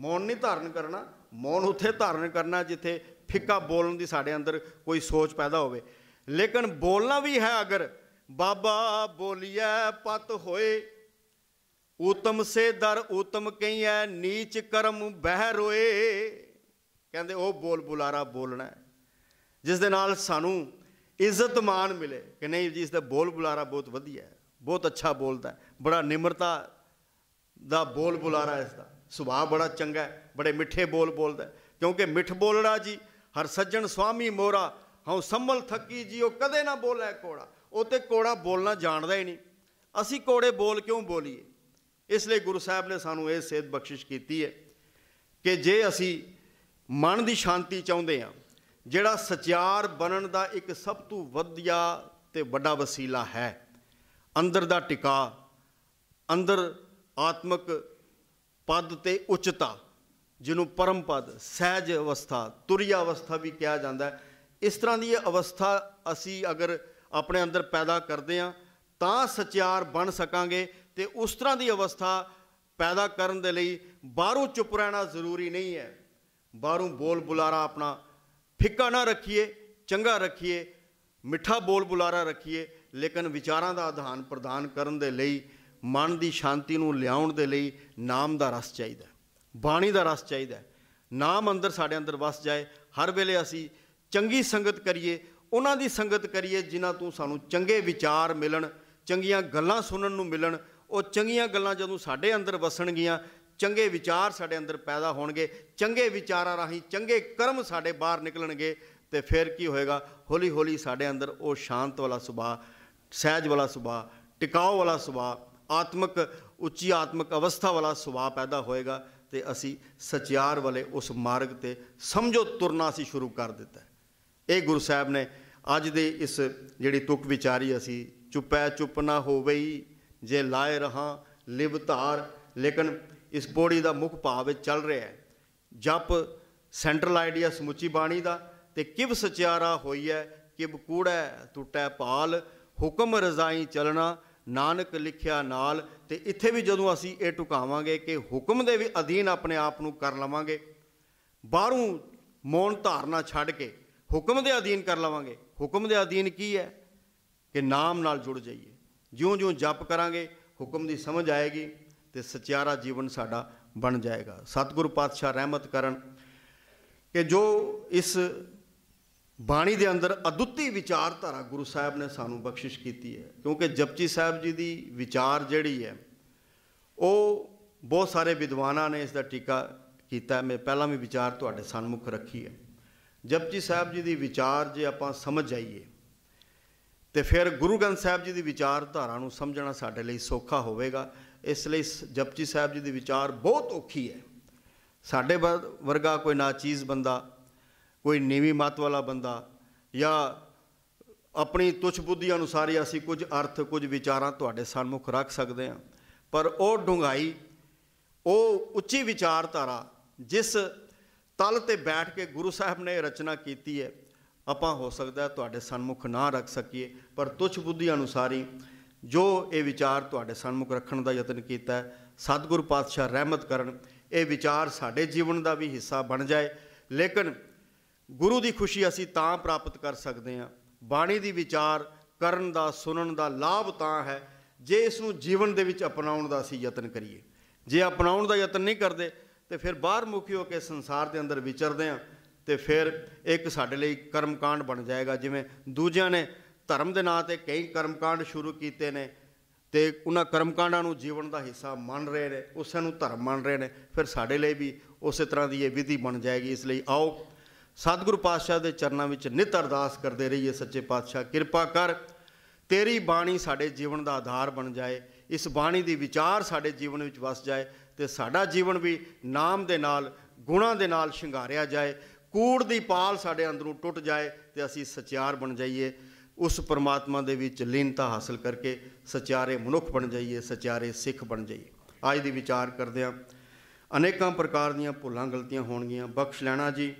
ਮੌਨ ਨਹੀਂ ਧਾਰਨ ਕਰਨਾ ਮੌਨ ਉੱਥੇ ਧਾਰਨ ਕਰਨਾ ਜਿੱਥੇ ਫਿੱਕਾ ਬੋਲਣ ਦੀ ਸਾਡੇ ਅੰਦਰ ਕੋਈ ਸੋਚ ਪੈਦਾ ਹੋਵੇ ਲੇਕਿਨ ਬੋਲਣਾ ਵੀ ਹੈ ਅਗਰ ਬਾਬਾ ਬੋਲਿਆ ਪਤ ਹੋਏ ਉਤਮ ਸੇ ਦਰ ਉਤਮ ਕਈਐ ਨੀਚ ਕਰਮ ਬਹਿ ਰੋਏ ਕਹਿੰਦੇ ਉਹ ਬੋਲ ਬੁਲਾਰਾ ਬੋਲਣਾ ਜਿਸ ਦੇ ਨਾਲ ਸਾਨੂੰ ਇੱਜ਼ਤ ਮਾਨ ਮਿਲੇ ਕਿ ਨਹੀਂ ਜੀ ਇਸ ਦਾ ਬੋਲ ਬੁਲਾਰਾ ਬਹੁਤ ਵਧੀਆ ਹੈ ਬਹੁਤ ਅੱਛਾ ਬੋਲਦਾ ਹੈ ਬੜਾ ਨਿਮਰਤਾ ਦਾ ਬੋਲ ਬੁਲਾਰਾ ਇਸ ਦਾ ਸੁਭਾਅ ਬੜਾ ਚੰਗਾ ਹੈ ਬੜੇ ਮਿੱਠੇ ਬੋਲ ਬੋਲਦਾ ਕਿਉਂਕਿ ਮਿੱਠ ਬੋਲੜਾ ਜੀ ਹਰ ਸੱਜਣ ਸੁਆਮੀ ਮੋਰਾ ਹਉ ਸੰਮਲ ਥੱਕੀ ਜੀ ਉਹ ਕਦੇ ਨਾ ਬੋਲੇ ਕੋੜਾ ਉਹ ਤੇ ਕੋੜਾ ਬੋਲਣਾ ਜਾਣਦਾ ਹੀ ਨਹੀਂ ਅਸੀਂ ਕੋੜੇ ਬੋਲ ਕਿਉਂ ਬੋਲੀਏ ਇਸ ਲਈ ਗੁਰੂ ਸਾਹਿਬ ਨੇ ਸਾਨੂੰ ਇਹ ਸੇਧ ਬਖਸ਼ਿਸ਼ ਕੀਤੀ ਹੈ ਕਿ ਜੇ ਅਸੀਂ ਮਨ ਦੀ ਸ਼ਾਂਤੀ ਚਾਹੁੰਦੇ ਹਾਂ ਜਿਹੜਾ ਸਚਿਆਰ ਬਣਨ ਦਾ ਇੱਕ ਸਭ ਤੋਂ ਵਧੀਆ ਤੇ ਵੱਡਾ ਵਸੀਲਾ ਹੈ ਅੰਦਰ ਦਾ ਟਿਕਾ ਅੰਦਰ ਆਤਮਿਕ ਪਦ ਤੇ ਉਚਤਾ ਜਿਹਨੂੰ ਪਰਮ ਪਦ ਸਹਿਜ ਅਵਸਥਾ ਤੁਰਿਆ ਅਵਸਥਾ ਵੀ ਕਿਹਾ ਜਾਂਦਾ ਹੈ ਇਸ ਤਰ੍ਹਾਂ ਦੀ ਅਵਸਥਾ ਅਸੀਂ ਅਗਰ ਆਪਣੇ ਅੰਦਰ ਪੈਦਾ ਕਰਦੇ ਹਾਂ ਤਾਂ ਸਚਿਆਰ ਬਣ ਸਕਾਂਗੇ ਤੇ ਉਸ ਤਰ੍ਹਾਂ ਦੀ ਅਵਸਥਾ ਪੈਦਾ ਕਰਨ ਦੇ ਲਈ ਬਾਹਰੋਂ ਚੁੱਪ ਰਹਿਣਾ ਜ਼ਰੂਰੀ ਨਹੀਂ ਹੈ ਬਾਹਰੋਂ ਬੋਲ ਬੁਲਾਰਾ ਆਪਣਾ ਫਿੱਕਾ ਨਾ ਰੱਖੀਏ ਚੰਗਾ ਰੱਖੀਏ ਮਿੱਠਾ ਬੋਲ ਬੁਲਾਰਾ ਰੱਖੀਏ ਲੇਕਿਨ ਵਿਚਾਰਾਂ ਦਾ ਆਧਾਨ ਪ੍ਰਦਾਨ ਕਰਨ ਦੇ ਲਈ ਮਨ ਦੀ ਸ਼ਾਂਤੀ ਨੂੰ ਲਿਆਉਣ ਦੇ ਲਈ ਨਾਮ ਦਾ ਰਸ ਚਾਹੀਦਾ ਬਾਣੀ ਦਾ ਰਸ ਚਾਹੀਦਾ ਨਾਮ ਅੰਦਰ ਸਾਡੇ ਅੰਦਰ ਵਸ ਜਾਏ ਹਰ ਵੇਲੇ ਅਸੀਂ ਚੰਗੀ ਸੰਗਤ ਕਰੀਏ ਉਹਨਾਂ ਦੀ ਸੰਗਤ ਕਰੀਏ ਜਿਨ੍ਹਾਂ ਤੋਂ ਸਾਨੂੰ ਚੰਗੇ ਵਿਚਾਰ ਮਿਲਣ ਚੰਗੀਆਂ ਗੱਲਾਂ ਸੁਣਨ ਨੂੰ ਮਿਲਣ ਉਹ ਚੰਗੀਆਂ ਗੱਲਾਂ ਜਦੋਂ ਸਾਡੇ ਅੰਦਰ ਵਸਣਗੀਆਂ ਚੰਗੇ ਵਿਚਾਰ ਸਾਡੇ ਅੰਦਰ ਪੈਦਾ ਹੋਣਗੇ ਚੰਗੇ ਵਿਚਾਰਾਂ ਰਾਹੀਂ ਚੰਗੇ ਕਰਮ ਸਾਡੇ ਬਾਹਰ ਨਿਕਲਣਗੇ ਤੇ ਫਿਰ ਕੀ ਹੋਏਗਾ ਹੌਲੀ ਹੌਲੀ ਸਾਡੇ ਅੰਦਰ ਉਹ ਸ਼ਾਂਤ ਵਾਲਾ ਸੁਭਾਅ ਸਹਿਜ ਵਾਲਾ ਸੁਭਾਅ ਟਿਕਾਓ ਵਾਲਾ ਸੁਭਾਅ ਆਤਮਿਕ ਉੱਚੀ ਆਤਮਿਕ ਅਵਸਥਾ ਵਾਲਾ ਸੁਭਾਅ ਪੈਦਾ ਹੋਏਗਾ ਤੇ ਅਸੀਂ ਸਚਿਆਰ ਵਾਲੇ ਉਸ ਮਾਰਗ ਤੇ ਸਮਝੋ ਤੁਰਨਾ ਸੀ ਸ਼ੁਰੂ ਕਰ ਦਿੱਤਾ ਇਹ ਗੁਰੂ ਸਾਹਿਬ ਨੇ ਅੱਜ ਦੇ ਇਸ ਜਿਹੜੀ ਤੁਕ ਵਿਚਾਰੀ ਅਸੀਂ ਚੁੱਪੈ ਚੁੱਪ ਨਾ ਹੋਵਈ ਜੇ ਲਾਇ ਰਹਾ ਲਿਵ ਧਾਰ ਲੇਕਿਨ ਇਸ ਪੋੜੀ ਦਾ ਮੁੱਖ ਭਾਵ ਚੱਲ ਰਿਹਾ ਹੈ ਜਪ ਸੈਂਟਰਲ ਆਈਡੀਆ ਸਮੁੱਚੀ ਬਾਣੀ ਦਾ ਤੇ ਕਿਵ ਸਚਿਆਰਾ ਹੋਈ ਹੈ ਕਿਵ ਕੂੜਾ ਟੁੱਟੈ ਪਾਲ ਹੁਕਮ ਰਜ਼ਾਈ ਚਲਣਾ ਨਾਨਕ ਲਿਖਿਆ ਨਾਲ ਤੇ ਇੱਥੇ ਵੀ ਜਦੋਂ ਅਸੀਂ ਇਹ ਟੁਕਾਵਾਂਗੇ ਕਿ ਹੁਕਮ ਦੇ ਵੀ ਅਧੀਨ ਆਪਣੇ ਆਪ ਨੂੰ ਕਰ ਲਵਾਂਗੇ ਬਾਹਰੋਂ ਮੌਨ ਧਾਰਨਾ ਛੱਡ ਕੇ ਹੁਕਮ ਦੇ ਅਧੀਨ ਕਰ ਲਵਾਂਗੇ ਹੁਕਮ ਦੇ ਅਧੀਨ ਕੀ ਹੈ ਕਿ ਨਾਮ ਨਾਲ ਜੁੜ ਜਾਈਏ ਜਿਉਂ-ਜਿਉਂ ਜਪ ਕਰਾਂਗੇ ਹੁਕਮ ਦੀ ਸਮਝ ਆਏਗੀ ਤੇ ਸਚਿਆਰਾ ਜੀਵਨ ਸਾਡਾ ਬਣ ਜਾਏਗਾ ਸਤਿਗੁਰੂ ਪਾਤਸ਼ਾਹ ਰਹਿਮਤ ਕਰਨ ਕਿ ਜੋ ਇਸ ਬਾਣੀ ਦੇ ਅੰਦਰ ਅਦੁੱਤੀ ਵਿਚਾਰਧਾਰਾ ਗੁਰੂ ਸਾਹਿਬ ਨੇ ਸਾਨੂੰ ਬਖਸ਼ਿਸ਼ ਕੀਤੀ ਹੈ ਕਿਉਂਕਿ ਜਪਜੀ ਸਾਹਿਬ ਜੀ ਦੀ ਵਿਚਾਰ ਜਿਹੜੀ ਹੈ ਉਹ ਬਹੁਤ ਸਾਰੇ ਵਿਦਵਾਨਾਂ ਨੇ ਇਸ ਦਾ ਟੀਕਾ ਕੀਤਾ ਮੈਂ ਪਹਿਲਾਂ ਵੀ ਵਿਚਾਰ ਤੁਹਾਡੇ ਸਾਹਮਣੇ ਰੱਖੀ ਹੈ ਜਪਜੀ ਸਾਹਿਬ ਜੀ ਦੀ ਵਿਚਾਰ ਜੇ ਆਪਾਂ ਸਮਝ ਜਾਈਏ ਤੇ ਫਿਰ ਗੁਰੂ ਗ੍ਰੰਥ ਸਾਹਿਬ ਜੀ ਦੀ ਵਿਚਾਰਧਾਰਾ ਨੂੰ ਸਮਝਣਾ ਸਾਡੇ ਲਈ ਸੌਖਾ ਹੋਵੇਗਾ ਇਸ ਲਈ ਜਪਜੀ ਸਾਹਿਬ ਜੀ ਦੀ ਵਿਚਾਰ ਬਹੁਤ ਔਖੀ ਹੈ ਸਾਡੇ ਵਰਗਾ ਕੋਈ ਨਾਚੀਜ਼ ਬੰਦਾ ਕੋਈ ਨੀਵੀਂ ਮਤ ਵਾਲਾ ਬੰਦਾ ਜਾਂ ਆਪਣੀ ਤੁਛ ਬੁੱਧੀ ਅਨੁਸਾਰ ਹੀ ਅਸੀਂ ਕੁਝ ਅਰਥ ਕੁਝ ਵਿਚਾਰਾਂ ਤੁਹਾਡੇ ਸਾਹਮਣੇ ਰੱਖ ਸਕਦੇ ਹਾਂ ਪਰ ਉਹ ਡੁੰਗਾਈ ਉਹ ਉੱਚੀ ਵਿਚਾਰਧਾਰਾ ਜਿਸ ਤਲ ਤੇ ਬੈਠ ਕੇ ਗੁਰੂ ਸਾਹਿਬ ਨੇ ਰਚਨਾ ਕੀਤੀ ਹੈ ਆਪਾਂ ਹੋ ਸਕਦਾ ਤੁਹਾਡੇ ਸਾਹਮਣੇ ਨਾ ਰੱਖ ਸਕੀਏ ਪਰ ਤੁਛ ਬੁੱਧੀ ਅਨੁਸਾਰੀ ਜੋ ਇਹ ਵਿਚਾਰ ਤੁਹਾਡੇ ਸਾਹਮਣੇ ਰੱਖਣ ਦਾ ਯਤਨ ਕੀਤਾ ਸਤਿਗੁਰ ਪਾਤਸ਼ਾਹ ਰਹਿਮਤ ਕਰਨ ਇਹ ਵਿਚਾਰ ਸਾਡੇ ਜੀਵਨ ਦਾ ਵੀ ਹਿੱਸਾ ਬਣ ਜਾਏ ਲੇਕਿਨ ਗੁਰੂ ਦੀ ਖੁਸ਼ੀ ਅਸੀਂ ਤਾਂ ਪ੍ਰਾਪਤ ਕਰ ਸਕਦੇ ਹਾਂ ਬਾਣੀ ਦੀ ਵਿਚਾਰ ਕਰਨ ਦਾ ਸੁਣਨ ਦਾ ਲਾਭ ਤਾਂ ਹੈ ਜੇ ਇਸ ਨੂੰ ਜੀਵਨ ਦੇ ਵਿੱਚ ਅਪਣਾਉਣ ਦਾ ਅਸੀਂ ਯਤਨ ਕਰੀਏ ਜੇ ਅਪਣਾਉਣ ਦਾ ਯਤਨ ਨਹੀਂ ਕਰਦੇ ਤੇ ਫਿਰ ਬਾਹਰ ਮੁਖੀ ਹੋ ਕੇ ਸੰਸਾਰ ਦੇ ਅੰਦਰ ਵਿਚਰਦੇ ਆ ਤੇ ਫਿਰ ਇੱਕ ਸਾਡੇ ਲਈ ਕਰਮਕਾਂਡ ਬਣ ਜਾਏਗਾ ਜਿਵੇਂ ਦੂਜਿਆਂ ਨੇ ਧਰਮ ਦੇ ਨਾਂ ਤੇ ਕਈ ਕਰਮਕਾਂਡ ਸ਼ੁਰੂ ਕੀਤੇ ਨੇ ਤੇ ਉਹਨਾਂ ਕਰਮਕਾਂਡਾਂ ਨੂੰ ਜੀਵਨ ਦਾ ਹਿੱਸਾ ਮੰਨ ਰਹੇ ਨੇ ਉਸ ਨੂੰ ਧਰਮ ਮੰਨ ਰਹੇ ਨੇ ਫਿਰ ਸਾਡੇ ਲਈ ਵੀ ਉਸੇ ਤਰ੍ਹਾਂ ਦੀ ਇਹ ਵਿਧੀ ਬਣ ਜਾਏਗੀ ਇਸ ਲਈ ਆਓ ਸਤਿਗੁਰੂ ਪਾਤਸ਼ਾਹ ਦੇ ਚਰਨਾਂ ਵਿੱਚ ਨਿਤ ਅਰਦਾਸ ਕਰਦੇ ਰਹੀਏ ਸੱਚੇ ਪਾਤਸ਼ਾਹ ਕਿਰਪਾ ਕਰ ਤੇਰੀ ਬਾਣੀ ਸਾਡੇ ਜੀਵਨ ਦਾ ਆਧਾਰ ਬਣ ਜਾਏ ਇਸ ਬਾਣੀ ਦੀ ਵਿਚਾਰ ਸਾਡੇ ਜੀਵਨ ਵਿੱਚ ਵਸ ਜਾਏ ਤੇ ਸਾਡਾ ਜੀਵਨ ਵੀ ਨਾਮ ਦੇ ਨਾਲ ਗੁਣਾ ਦੇ ਨਾਲ ਸ਼ਿੰਗਾਰਿਆ ਜਾਏ ਕੂੜ ਦੀ ਪਾਲ ਸਾਡੇ ਅੰਦਰੋਂ ਟੁੱਟ ਜਾਏ ਤੇ ਅਸੀਂ ਸਚਿਆਰ ਬਣ ਜਾਈਏ ਉਸ ਪਰਮਾਤਮਾ ਦੇ ਵਿੱਚ ਲੀਨਤਾ ਹਾਸਲ ਕਰਕੇ ਸਚਿਆਰੇ ਮਨੁੱਖ ਬਣ ਜਾਈਏ ਸਚਿਆਰੇ ਸਿੱਖ ਬਣ ਜਾਈਏ ਅੱਜ ਦੀ ਵਿਚਾਰ ਕਰਦੇ ਹਾਂ ਅਨੇਕਾਂ ਪ੍ਰਕਾਰ ਦੀਆਂ ਭੁੱਲਾਂ ਗਲਤੀਆਂ ਹੋਣਗੀਆਂ ਬਖਸ਼ ਲੈਣਾ ਜੀ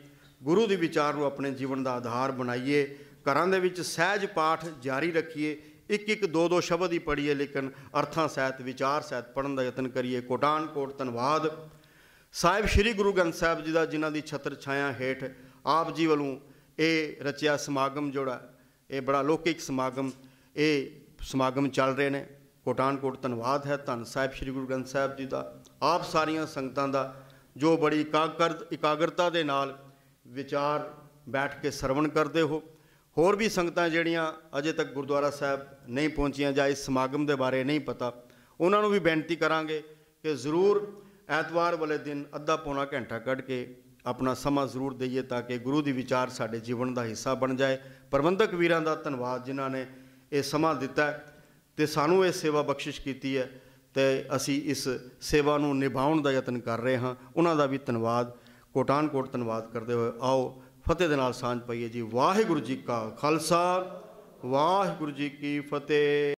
ਗੁਰੂ ਦੇ ਵਿਚਾਰ ਨੂੰ ਆਪਣੇ ਜੀਵਨ ਦਾ ਆਧਾਰ ਬਣਾਈਏ ਘਰਾਂ ਦੇ ਵਿੱਚ ਸਹਿਜ ਪਾਠ ਜਾਰੀ ਰੱਖੀਏ ਇੱਕ ਇੱਕ ਦੋ ਦੋ ਸ਼ਬਦ ਹੀ ਪੜ੍ਹੀਏ ਲੇਕਿਨ ਅਰਥਾਂ ਸਹਿਤ ਵਿਚਾਰ ਸਹਿਤ ਪੜਨ ਦਾ ਯਤਨ ਕਰੀਏ ਕੋਟਾਨ ਕੋਟ ਧੰਵਾਦ ਸਾਹਿਬ ਸ੍ਰੀ ਗੁਰੂ ਗ੍ਰੰਥ ਸਾਹਿਬ ਜੀ ਦਾ ਜਿਨ੍ਹਾਂ ਦੀ ਛਤਰ ਛਾਇਆ ਹੇਠ ਆਪ ਜੀ ਵੱਲੋਂ ਇਹ ਰਚਿਆ ਸਮਾਗਮ ਜੋੜਾ ਇਹ ਬੜਾ ਲੋਕਿਕ ਸਮਾਗਮ ਇਹ ਸਮਾਗਮ ਚੱਲ ਰਹੇ ਨੇ ਕੋਟਾਨ ਕੋਟ ਧੰਵਾਦ ਹੈ ਧੰਨ ਸਾਹਿਬ ਸ੍ਰੀ ਗੁਰੂ ਗ੍ਰੰਥ ਸਾਹਿਬ ਜੀ ਦਾ ਆਪ ਸਾਰੀਆਂ ਸੰਗਤਾਂ ਦਾ ਜੋ ਬੜੀ ਇਕਾਗਰਤਾ ਦੇ ਨਾਲ ਵਿਚਾਰ ਬੈਠ ਕੇ ਸਰਵਣ ਕਰਦੇ ਹੋ ਹੋਰ ਵੀ ਸੰਗਤਾਂ ਜਿਹੜੀਆਂ ਅਜੇ ਤੱਕ ਗੁਰਦੁਆਰਾ ਸਾਹਿਬ ਨਹੀਂ ਪਹੁੰਚੀਆਂ ਜਾਂ ਇਸ ਸਮਾਗਮ ਦੇ ਬਾਰੇ ਨਹੀਂ ਪਤਾ ਉਹਨਾਂ ਨੂੰ ਵੀ ਬੇਨਤੀ ਕਰਾਂਗੇ ਕਿ ਜ਼ਰੂਰ ਐਤਵਾਰ ਵਾਲੇ ਦਿਨ ਅੱਧਾ ਪੌਣਾ ਘੰਟਾ ਕੱਢ ਕੇ ਆਪਣਾ ਸਮਾਂ ਜ਼ਰੂਰ ਦਈਏ ਤਾਂ ਕਿ ਗੁਰੂ ਦੀ ਵਿਚਾਰ ਸਾਡੇ ਜੀਵਨ ਦਾ ਹਿੱਸਾ ਬਣ ਜਾਏ ਪ੍ਰਬੰਧਕ ਵੀਰਾਂ ਦਾ ਧੰਨਵਾਦ ਜਿਨ੍ਹਾਂ ਨੇ ਇਹ ਸਮਾਂ ਦਿੱਤਾ ਤੇ ਸਾਨੂੰ ਇਹ ਸੇਵਾ ਬਖਸ਼ਿਸ਼ ਕੀਤੀ ਹੈ ਤੇ ਅਸੀਂ ਇਸ ਸੇਵਾ ਨੂੰ ਨਿਭਾਉਣ ਦਾ ਯਤਨ ਕਰ ਰਹੇ ਹਾਂ ਉਹਨਾਂ ਦਾ ਵੀ ਧੰਨਵਾਦ ਕੋਟਾਨ ਕੋਟ ਧੰਨਵਾਦ ਕਰਦੇ ਹੋਏ ਆਓ ਫਤਿਹ ਦੇ ਨਾਲ ਸਾਂਝ ਪਾਈਏ ਜੀ ਵਾਹਿਗੁਰੂ ਜੀ ਕਾ ਖਾਲਸਾ ਵਾਹਿਗੁਰੂ ਜੀ ਕੀ ਫਤਿਹ